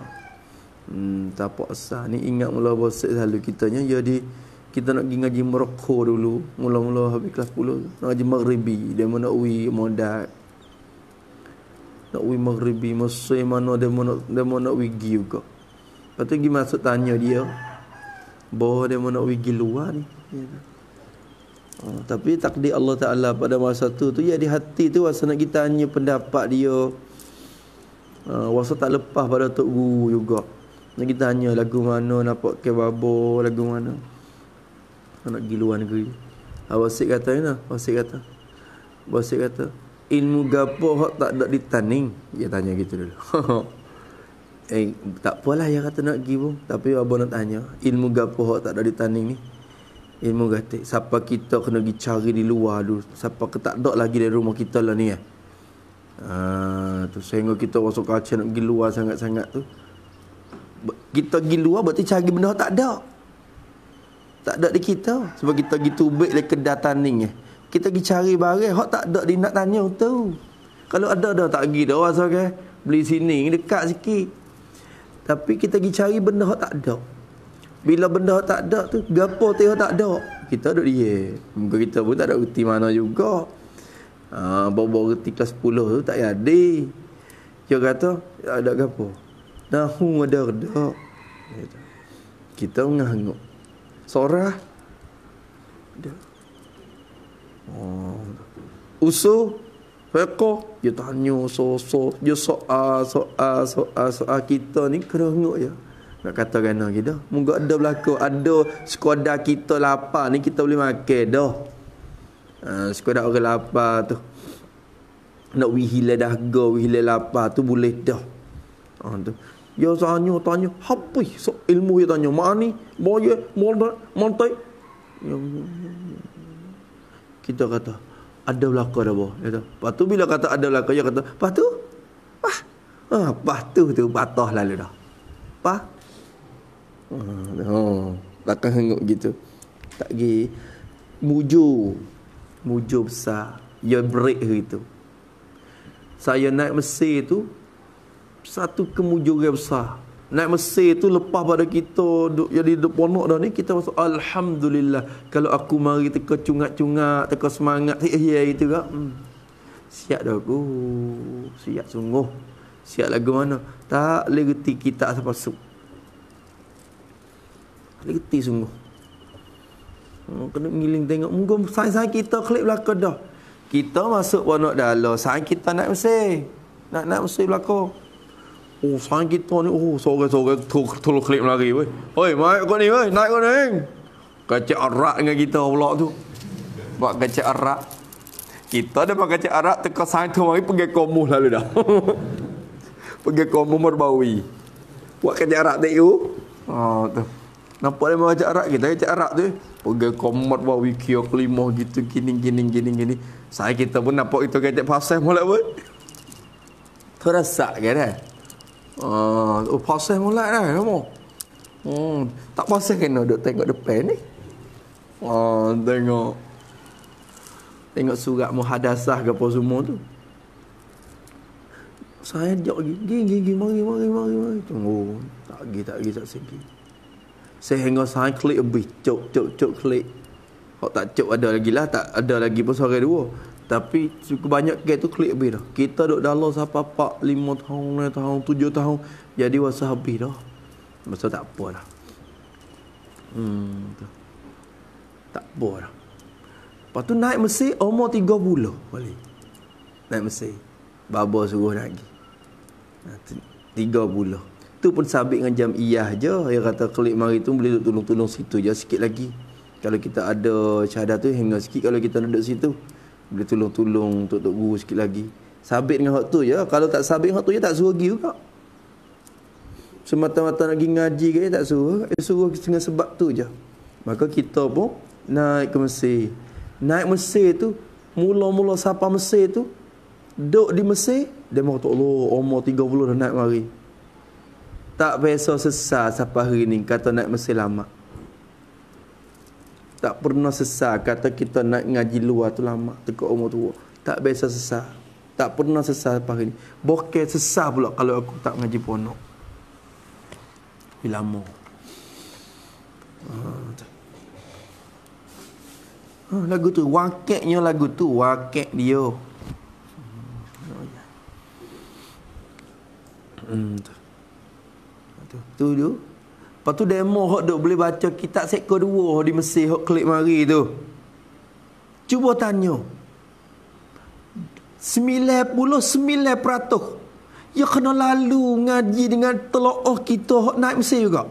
hmm tapak asa. ni ingat mula bosek selalu kitanya jadi ya, kita nak pergi ngaji merokok dulu mula-mula habis kelas 10 nak ngaji maghribi dia mana we modat nak we maghribi mesti mana dia mana dia mana we gi juga lepas tu pergi masuk tanya dia boh dia mana we gi luar ni ya. Hmm, tapi takdir Allah Ta'ala pada masa tu tu ya di hati tu wasa nak kita hanya pendapat dia wasa ah, tak lepas pada Tok Guru juga nak kita hanya lagu mana nak ke babo lagu mana nak pergi luar negeri awak ah, kata ni lah awak kata awak kata ilmu gapo hak tak ada di taning dia tanya gitu dulu eh tak apalah yang kata nak pergi pun tapi abang nak tanya ilmu gapo hak tak ada di taning ni Ilmu kata Siapa kita kena pergi cari di luar dulu Siapa kita tak ada lagi dari rumah kita lah ni eh? ha, tu Sehingga kita masuk kaca nak pergi luar sangat-sangat tu Kita pergi luar berarti cari benda tak ada Tak ada di kita Sebab kita pergi tubik dari kedai tanding eh? Kita pergi cari barang Hak tak ada di nak tanya tu Kalau ada dah tak pergi dah Rasa kan okay? Beli sini dekat sikit Tapi kita pergi cari benda hak tak ada bila benda tak ada tu gapo teh tak ada kita duduk dia muka kita pun tak ada reti mana juga ha ah, bawa reti kelas 10 tu tak jadi dia kata ada gapo nahu ada reda kita mengangguk sorah oh usul Feko, dia tanya so so, dia soal soal soal soal kita ni kerengok ya. Nak kata kena kita. Moga ada berlaku. Ada Skoda kita lapar ni kita boleh makan dah. Ha, sekadar orang lapar tu. Nak wihila dahga, wihila lapar tu boleh dah. Ha, tu. Ya tanya, tanya. Apa so, ilmu dia tanya? mana, boye, mordak, mantai. Ya, ya, ya, ya, kita kata, ada belakang dah bawah. Kata. Lepas tu bila kata ada belakang, dia kata, lepas tu? Ah, ha, lepas tu tu patah lalu dah. Lepas Ah, oh, takkan sanggup gitu. Tak pergi. Mujur. Mujur besar. Ya break gitu. Saya naik Mesir itu, Satu kemujuran besar. Naik Mesir itu lepas pada kita. Duk, jadi duk ponok dah ni. Kita masuk. Alhamdulillah. Kalau aku mari teka cungak-cungak. Teka semangat. Ya, ya, gitu kak. Hmm. Siap dah aku. Siap sungguh. Siap lagu mana. Tak boleh kita asal masuk. Letih sungguh oh, Kena ngiling tengok Mungkin saat-saat kita klik belakang dah Kita masuk pun nak dalam Saat kita nak mesej Nak-nak mesej belakang Oh, sang kita ni, oh, sore-sore tuh tuh klik lagi, weh. Oi, mai kau ni, weh, naik kau ni. Kacak arak dengan kita pula tu. Buat kacak arak. Kita dah buat kacak arak, teka sang tu mari pergi komo lalu dah. pergi komo merbaui. Buat kacak arak tak you? Oh, tu. Nampak dia mengajak Arab kita. Ajak Arab tu. Pergi komod buat wikia kelimah gitu. Gini, gini, gini, gini. Saya kita pun nampak itu ajak kan, pasal mula pun. Terasak kan eh? Ah, oh, pasal mula lah. Kamu. Hmm, tak pasal kena duduk tengok depan ni. Oh, tengok. Tengok surat muhadasah ke apa semua tu. Saya ajak lagi. Gini, gini, gini, mari, mari, mari, mari. Tunggu. Tak pergi, tak pergi, tak pergi sehingga sang klik lebih cuk cuk cuk klik kalau tak cuk ada lagi lah tak ada lagi pun sore dua tapi cukup banyak kek tu klik lebih dah kita duduk dalam siapa pak lima tahun enam tahun tujuh tahun jadi wasa habis dah masa tak apa lah hmm, tu. tak apa lah lepas tu naik mesin umur tiga puluh balik naik mesin Baba suruh lagi. Tiga bulan tu pun sabit dengan jam iyah je yang kata kelik mari tu boleh tolong-tolong situ je sikit lagi kalau kita ada syahadah tu hingga sikit kalau kita duduk situ boleh tolong-tolong untuk tok guru sikit lagi sabit dengan waktu je kalau tak sabit dengan waktu je tak suruh pergi juga semata-mata nak pergi ngaji ke tak suruh eh, suruh dengan sebab tu je maka kita pun naik ke Mesir naik Mesir tu mula-mula sapa Mesir tu duduk di Mesir dia mahu tak Allah umur 30 dah naik mari tak biasa sesak, siapa hari ni kata naik Mesir lama. Tak pernah sesak, kata kita naik ngaji luar tu lama. Tengok umur tua. Tak biasa sesak, Tak pernah sesak siapa hari ni. Bokeh sesah pula kalau aku tak ngaji ponok. Lama. Ha, lagu tu. Wakeknya lagu tu. Wakek dia. Hmm. Tuh tu. Tu dia. Lepas tu demo hok dok boleh baca kitab sekor dua di Mesir hok klik mari tu. Cuba tanya. 99% Ya kena lalu ngaji dengan telo'oh kita hok naik Mesir juga.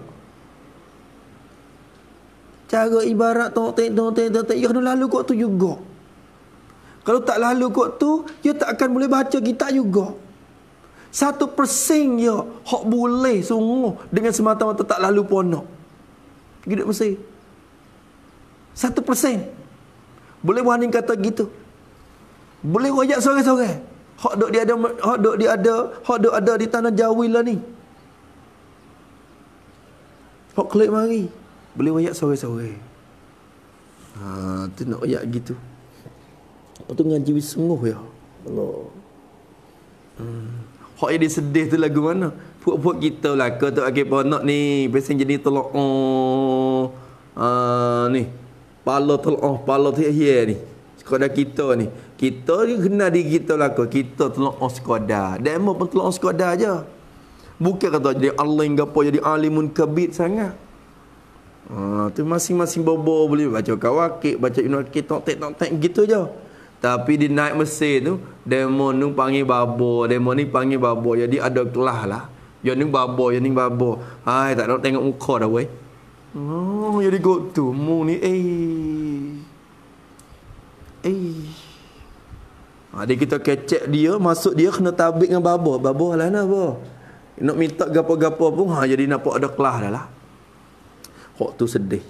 Cara ibarat tu, tu, tu, tu, tu, tu, kena lalu kot tu juga. Kalau tak lalu kot tu, ya tak akan boleh baca kitab juga. Satu persen ya Hak boleh sungguh Dengan semata-mata tak lalu pun nak Pergi duduk Mesir Satu persen Boleh Wahanin kata gitu Boleh wajak sorang-sorang Hak duduk dia ada Hak duduk dia ada Hak duduk ada di tanah Jawi lah ni Hak kelip mari Boleh wajak sorang-sorang Haa Itu nak wajak gitu Lepas tu ngaji sungguh ya Allah Hmm Hak jadi sedih tu lagu mana? Puak-puak kita lah ke tu akhir ponok ni. Pesan jadi telok. Oh, uh, ni. Pala telok. Oh, pala tu akhir ni. Sekadar kita ni. Kita ni kenal diri kita lah ke. Kita telok oh sekadar. Demo pun telok oh sekadar je. Bukan kata jadi Allah yang gapa jadi alimun kebit sangat. Ah, tu masing-masing bobo boleh baca kawakik, baca inwakik, tok tek tok tek gitu je. Tapi di naik mesin tu Demo ni panggil babo Demo ni panggil babo Jadi ada kelah lah Yang ni babo Yang ni babo Hai tak nak tengok muka dah weh Oh jadi got tu Mu ni eh Eh Adik kita kecek dia Masuk dia kena tabik dengan babo Babo lah nak apa Nak minta gapa-gapa pun ha, Jadi nampak ada kelah dah lah Hok tu sedih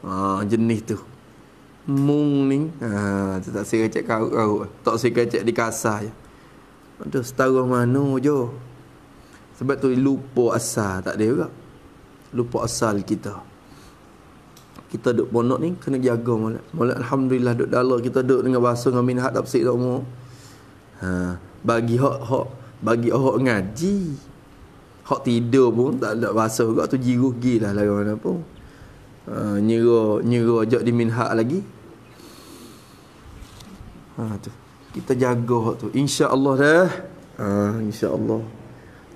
ha, Jenis tu mung ni ha, tak saya kacak kau kau, tak saya kacak di kasar je ada setara mana je sebab tu lupa asal tak ada juga lupa asal kita kita duk bonok ni kena jaga molek molek alhamdulillah duk dalam kita duk dengan bahasa dengan minhat tafsir tak mau ha bagi hok hok bagi hok ngaji hok tidur pun tak ada bahasa juga tu jiruh gilah lah lagu mana pun nyero ah, nyero ajak di minhak lagi. Ha tu. Kita jaga hak tu. Insya-Allah dah. Ha insya-Allah.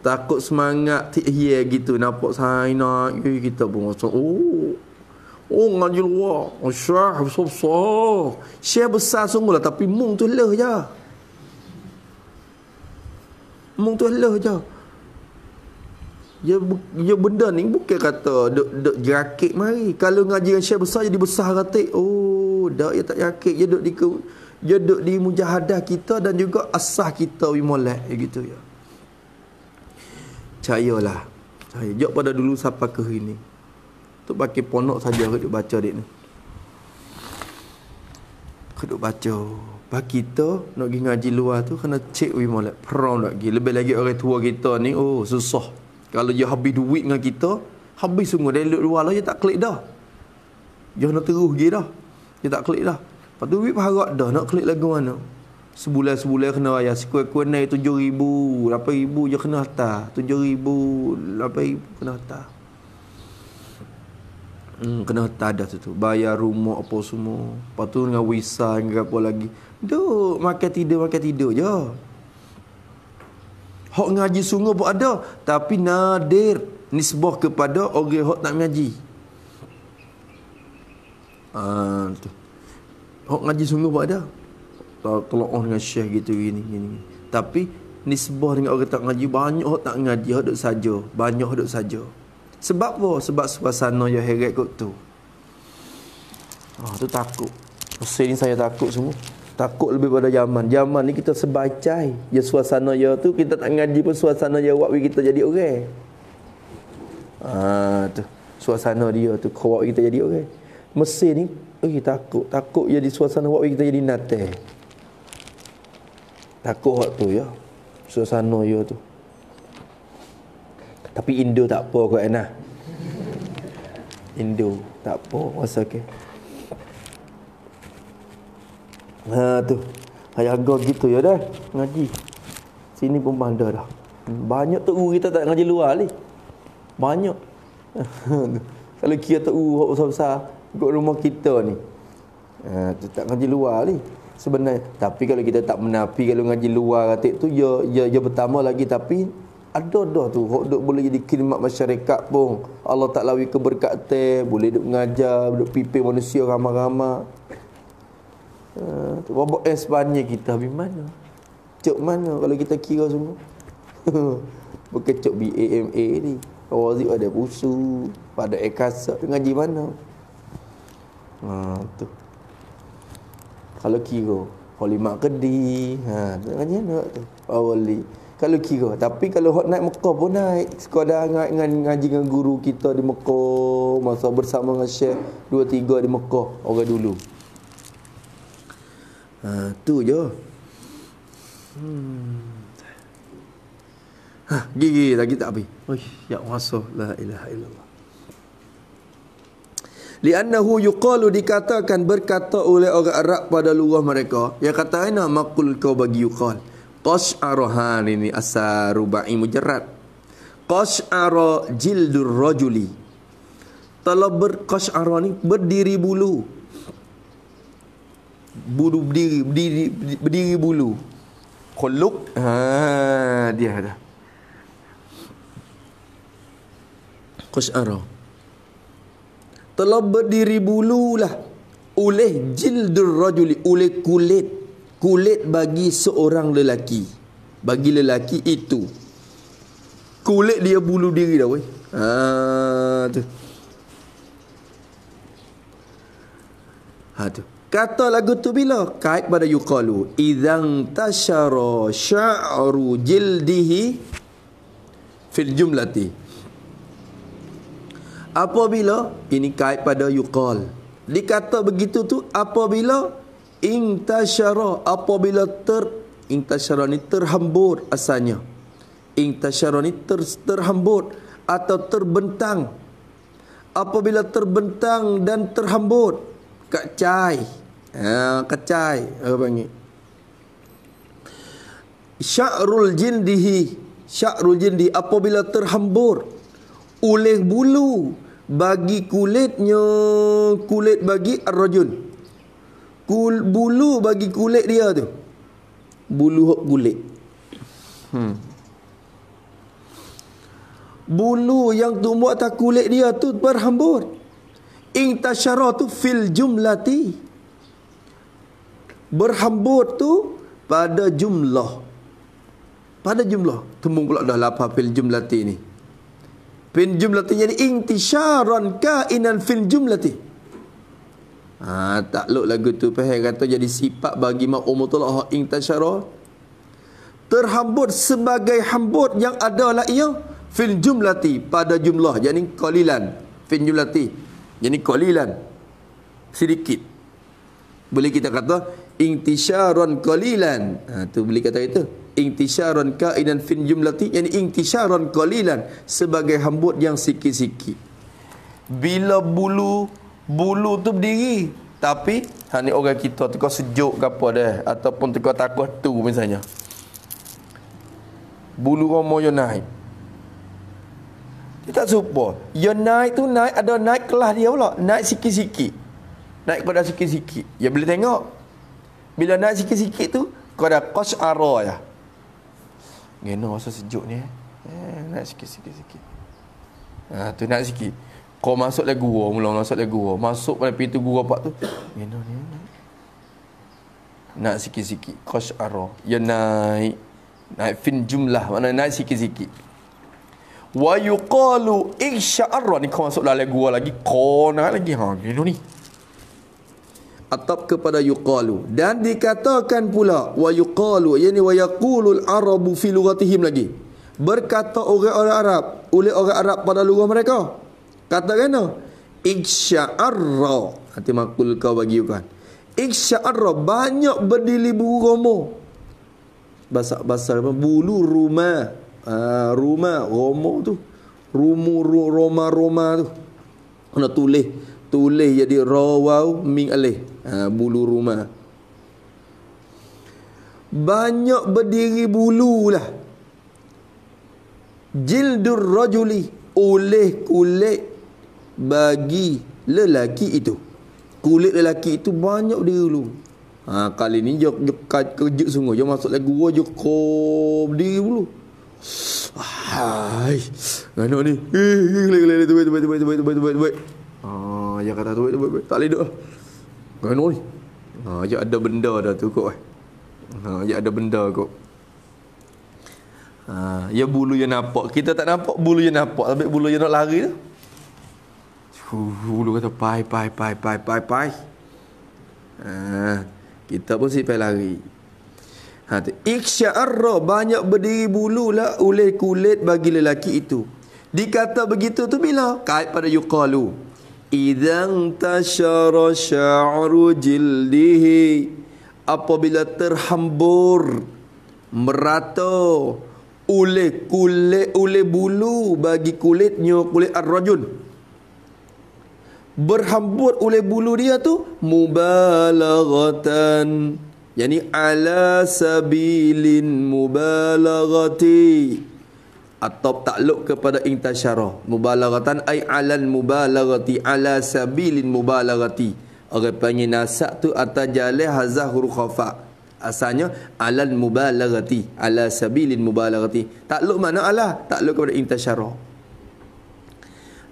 Takut semangat tik hier gitu nampak saina kita pun rasa oh. Oh ngaji luar. Syah besar-besar. Syah besar sungguh lah tapi mung tu leh je. Mung tu leh je dia, ya, dia ya benda ni bukan kata duk duk jerakit mari. Kalau ngaji dengan syekh besar jadi besar ratik. Oh, dak ya tak yakin dia ya duk di dia duk di mujahadah kita dan juga asah kita wimolat ya gitu ya. Cayalah. Saya jok pada dulu siapa ke hari ni. Tu pakai ponok saja duk baca dik ni. Kuduk baca Bah kita nak pergi ngaji luar tu Kena cek we mau Perang nak pergi Lebih lagi orang tua kita ni Oh susah kalau dia habis duit dengan kita, habis semua dari luar lah, dia tak klik dah. Dia nak terus pergi dah. Dia tak klik dah. Lepas tu, duit berharap dah nak klik lagi mana. Sebulan-sebulan kena bayar. Sekuat-kuat naik tujuh ribu, lapan ribu je kena hantar. Tujuh ribu, lapan ribu kena hantar. Hmm, kena hantar dah tu tu. Bayar rumah apa semua. Lepas tu dengan wisan dengan apa lagi. Duk, makan tidur, makan tidur je. Hak ngaji sungguh pun ada Tapi nadir Nisbah kepada orang hak tak ngaji Haa ah, Hak ngaji sungguh pun ada Telah dengan syekh gitu gini, gini. Tapi Nisbah dengan orang tak ngaji Banyak hak tak ngaji Hak duduk saja Banyak hak duduk saja Sebab apa? Sebab suasana yang heret kot tu Haa ah, tu takut Mesti ni saya takut semua Takut lebih pada zaman. Zaman ni kita sebacai. Ya suasana ya tu kita tak ngaji pun suasana ya wak kita jadi orang. Okay. Ha tu. Suasana dia tu kuat kita jadi orang. Okay. Mesir ni eh takut takut jadi suasana wak kita jadi nate. Takut hak tu ya. Suasana ya tu. Tapi Indo tak apa kau enak. Indo tak apa, masa okey. Ha tu. Ayah agak gitu ya dah. Ngaji. Sini pun pandai dah. Banyak tu kita tak ngaji luar ni. Banyak. Kalau kira tu hok besar-besar kat rumah kita ni. Ha tak ngaji luar ni. Sebenarnya tapi kalau kita tak menapi kalau ngaji luar katik tu ya ya ya pertama lagi tapi ada dah tu hok dok boleh jadi khidmat masyarakat pun. Allah tak lawi keberkatan, boleh dok ngajar, dok pipi manusia ramai-ramai. Uh, eh, robot eh, S banyak kita habis mana? Cok mana kalau kita kira semua? Bukan cok BAMA ni. Wazik ada busu, pada ekasa dengan di mana? Ha tu. Kalau kira Polimak kedi ha dengan mana tu? Kan Awali. Kalau kira tapi kalau hot naik Mekah pun naik. Sekadar ngaji dengan ngaji dengan guru kita di Mekah, masa bersama dengan Syekh 2 3 di Mekah orang dulu. Ha, tu je. Hmm. Ha, gigi lagi tak apa. Oi, ya wasoh la ilaha illallah. Liannahu yuqalu dikatakan berkata oleh orang Arab pada luar mereka. Ya kata nama kul kau bagi yuqal. arohan ini asar rubai mujarrad. aro jildur rajuli. Telah berqash'ara ini berdiri bulu bulu berdiri berdiri berdiri bulu khuluk ha dia ada. qasara telah berdiri bululah oleh jildur rajuli oleh kulit kulit bagi seorang lelaki bagi lelaki itu kulit dia bulu diri dah weh ha tu ha tu Kata lagu tu bila? Kait pada yuqalu. Idhan tashara sya'ru jildihi fil jumlati. Apabila, ini kait pada yuqal. Dikata begitu tu, apabila intashara, apabila ter, intashara ni terhambur asalnya. Intashara ni ter, terhambur atau terbentang. Apabila terbentang dan terhambur, kat cai. Ha, kecai apa panggil syarul jindihi syarul jindi apabila terhambur oleh bulu bagi kulitnya kulit bagi arrajul Kul, bulu bagi kulit dia tu bulu hok kulit hmm. bulu yang tumbuh atas kulit dia tu berhambur intasyara tu fil jumlati berhambur tu pada jumlah pada jumlah temu pula dah lapa fil jumlati ni jumlah ti jadi intisharan kainan fil ti. ha, tak luk lagu tu pahal kata jadi sifat bagi ma'umut Allah intisharan terhambut sebagai hambut yang adalah ia fil ti pada jumlah jadi kolilan fil ti jadi kolilan sedikit boleh kita kata intisharon kolilan, Ha tu beli kata itu. Intisharon kaidan fin jumlati yani intisharon kolilan sebagai hambut yang siki siki. Bila bulu bulu tu berdiri tapi ha ni orang kita kau sejuk ke apa dah ataupun kau takut tu misalnya. Bulu romo yo naik. Dia tak serupa Ya naik tu naik Ada naik kelah dia pula Naik siki siki Naik pada siki siki. Ya boleh tengok bila naik sikit-sikit tu Kau dah kos qas'ara ya Gena rasa sejuk ni eh. eh naik sikit-sikit-sikit Ha tu naik sikit Kau masuk lagi gua Mula masuk lagi gua Masuk pada pintu gua pak tu Gena ni naik Naik sikit-sikit Qas'ara Ya naik Naik fin jumlah Maksudnya naik sikit-sikit Wa yuqalu Iksha'ara Ni kau masuk lagi gua lagi Kau naik lagi Ha gena ni Atap kepada yuqalu dan dikatakan pula wa yuqalu yakni wa yaqulul arabu fi lughatihim lagi berkata orang-orang Arab oleh orang Arab pada lugah mereka kata kena iksha'arra hati makul kau bagi kan iksha'arra banyak berdiri buru romo bahasa-bahasa bulu rumah uh, ah, rumah romo tu rumu ru, roma roma tu kena tulis tulis jadi rawau min alih ha, bulu rumah banyak berdiri bulu lah jildur rajuli oleh kulit bagi lelaki itu kulit lelaki itu banyak berdiri bulu ha, kali ni je, je, kerja sungguh je masuk lagi gua je kom berdiri bulu Hai. Ngano ni? Eh, lele lele tu, tu, tu, tu, tu, tu, tu. Ah, ya kata tu, tu, tu. Tak leh tu kau ni. Ha, ajak ada benda dah tu kok, Eh. Ha, ajak ada benda kok. Ha, ya bulu yang nampak. Kita tak nampak, bulu yang nampak. Tapi bulu yang nak lari tu. Bulu kata, pai, pai, pai, pai, pai, pai. Ha, kita pun sikit pai lari. Ha, Iksya'arra banyak berdiri bulu lah oleh kulit bagi lelaki itu. Dikata begitu tu bila? Kait pada yuqalu. Idang intashara sya'ru jildihi Apabila terhambur Merata Oleh kulit Oleh bulu bagi kulitnya Kulit ar-rajun Berhambur oleh bulu dia tu Mubalagatan yani ala sabilin Mubalagati atau takluk kepada intasyarah mubalaghatan ai alan mubalaghati ala sabilin mubalaghati orang panggil nasak tu atau jalan hazah huruf khafa asalnya alal mubalaghati ala sabilin mubalaghati takluk mana ala takluk kepada intasyarah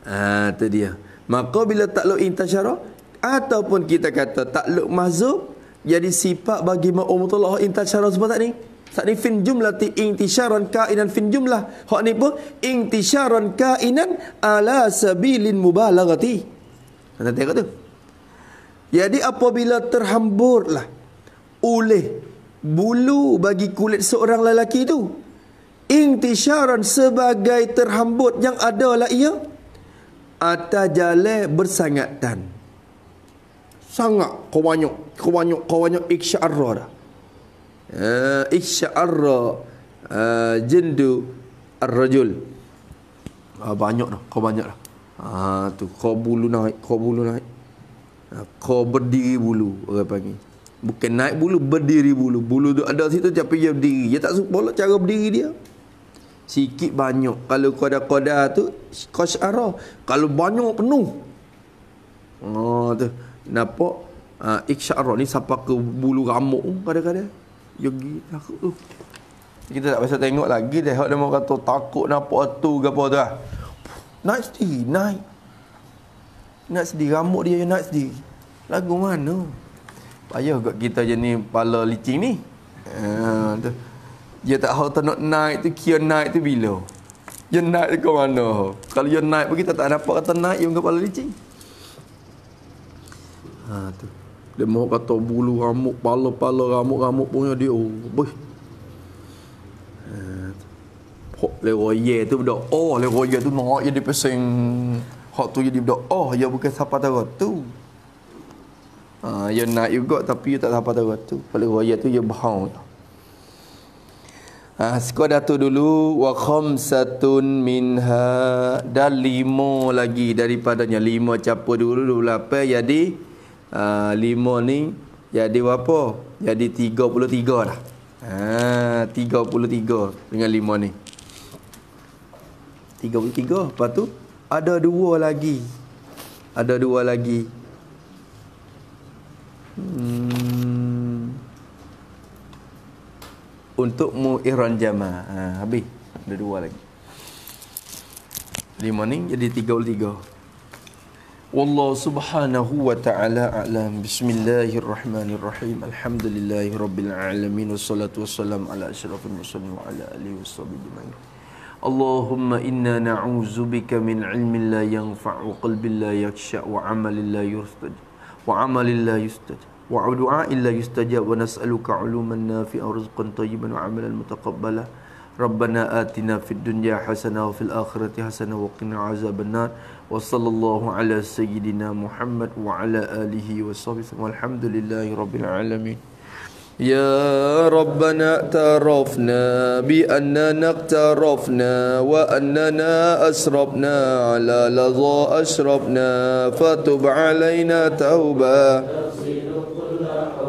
ah tu dia maka bila takluk intasyarah ataupun kita kata takluk mazhab jadi sifat bagi ma'um mutlaq intasyarah sebab tak ni Sakni fin jumlah ti intisharon kainan fin jumlah. Hak ni pun intisharon kainan ala sabilin mubalagati. Kata dia kata. Jadi apabila terhamburlah oleh bulu bagi kulit seorang lelaki itu. Intisharan sebagai terhambut yang adalah ia. Atas jalan bersangatan. Sangat kawanyuk, kawanyuk, kawanyuk, iksyarrah dah uh, eh, Iksha'arra uh, eh, Jindu Ar-Rajul uh, Banyak dah Kau banyak dah uh, tu kau bulu naik, kau bulu naik. Uh, kau berdiri bulu orang panggil. Bukan naik bulu, berdiri bulu. Bulu tu ada situ tapi dia berdiri. Dia tak suka lah cara berdiri dia. Sikit banyak. Kalau kau ada koda tu, kau syarah. Kalau banyak penuh. Oh tu. Nampak? Uh, Iksyarah ni sampai ke bulu rambut pun kadang-kadang. Yogi takut uh. Kita tak biasa tengok lagi dah hak demo kata takut nampak tu ke apa tu lah. Naik sendiri, naik. Nak sendiri, rambut dia yang naik sendiri. Lagu mana? Payah kat kita je ni pala licin ni. Ha, tu. Dia tak tahu nak naik tu, kira naik tu bila. Dia naik ke mana? Kalau dia naik pun kita tak nampak kata naik yang kepala licin. Ha, tu. Dia mahu kata bulu ramuk, pala-pala ramuk-ramuk punya dia. Oh, boy. Eh, hak leroye tu budak oh leroye tu nak jadi pesing hak tu jadi budak oh dia ya bukan siapa tahu tu. Ha dia ya nak juga tapi ya tak siapa tahu tu. Pale royal tu dia ya bahau. Ha uh, datu dulu wa khamsatun minha dan lima lagi daripadanya lima capa dulu 28 jadi Ah, lima ni jadi berapa? Jadi 33 dah. Ah, puluh tiga, dengan lima ni. 33. Lepas tu ada dua lagi. Ada dua lagi. Hmm. Untuk mu'iran jama. Ha, ah, habis. Ada dua lagi. Lima ni jadi tiga. والله سبحانه وتعالى أعلم بسم الله الرحمن الرحيم الحمد لله رب العالمين والصلاة والسلام على أشرف المرسلين وعلى آله وصحبه أجمعين اللهم إنا نعوذ بك من علم لا ينفع وقلب لا يخشى وعمل لا يرتد وعمل لا يستجى ودعاء لا يستجى ونسألك علوما نافعا ورزقا طيبا وعملا متقبلا ربنا آتنا في الدنيا حسنة وفي الآخرة حسنة وقنا عذاب النار wa sallallahu ala sayyidina Muhammad wa ala alihi wa sahbihi walhamdulillahi rabbil alamin يا ربنا اعترفنا بأننا اقترفنا وأننا أسربنا على لظى أشربنا فتب علينا توبة تغسل كل حب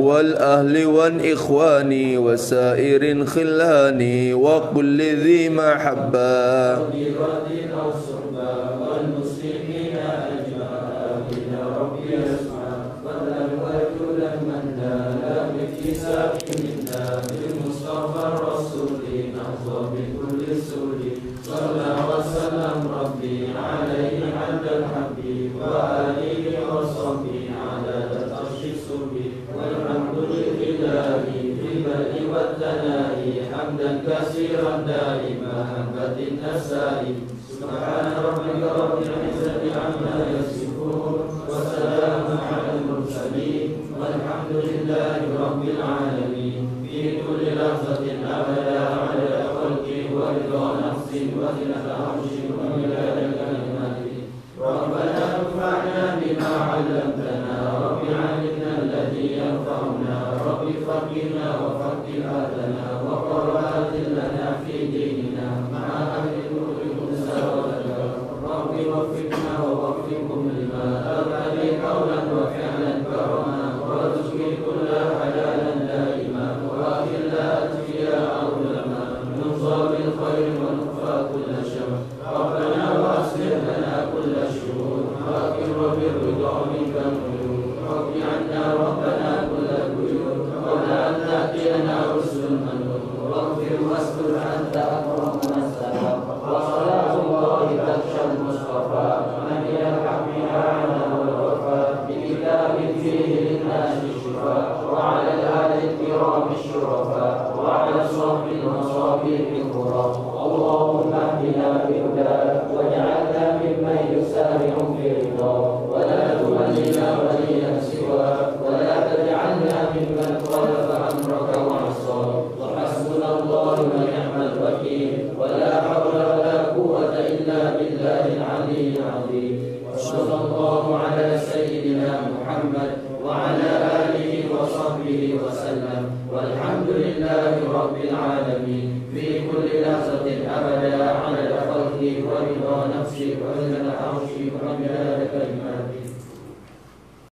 والأهل والإخوان وسائر خلاني وكل ذي محبة سيرًا دائمًا باتنا السائم سبحان ربك رب العزة عما يصفون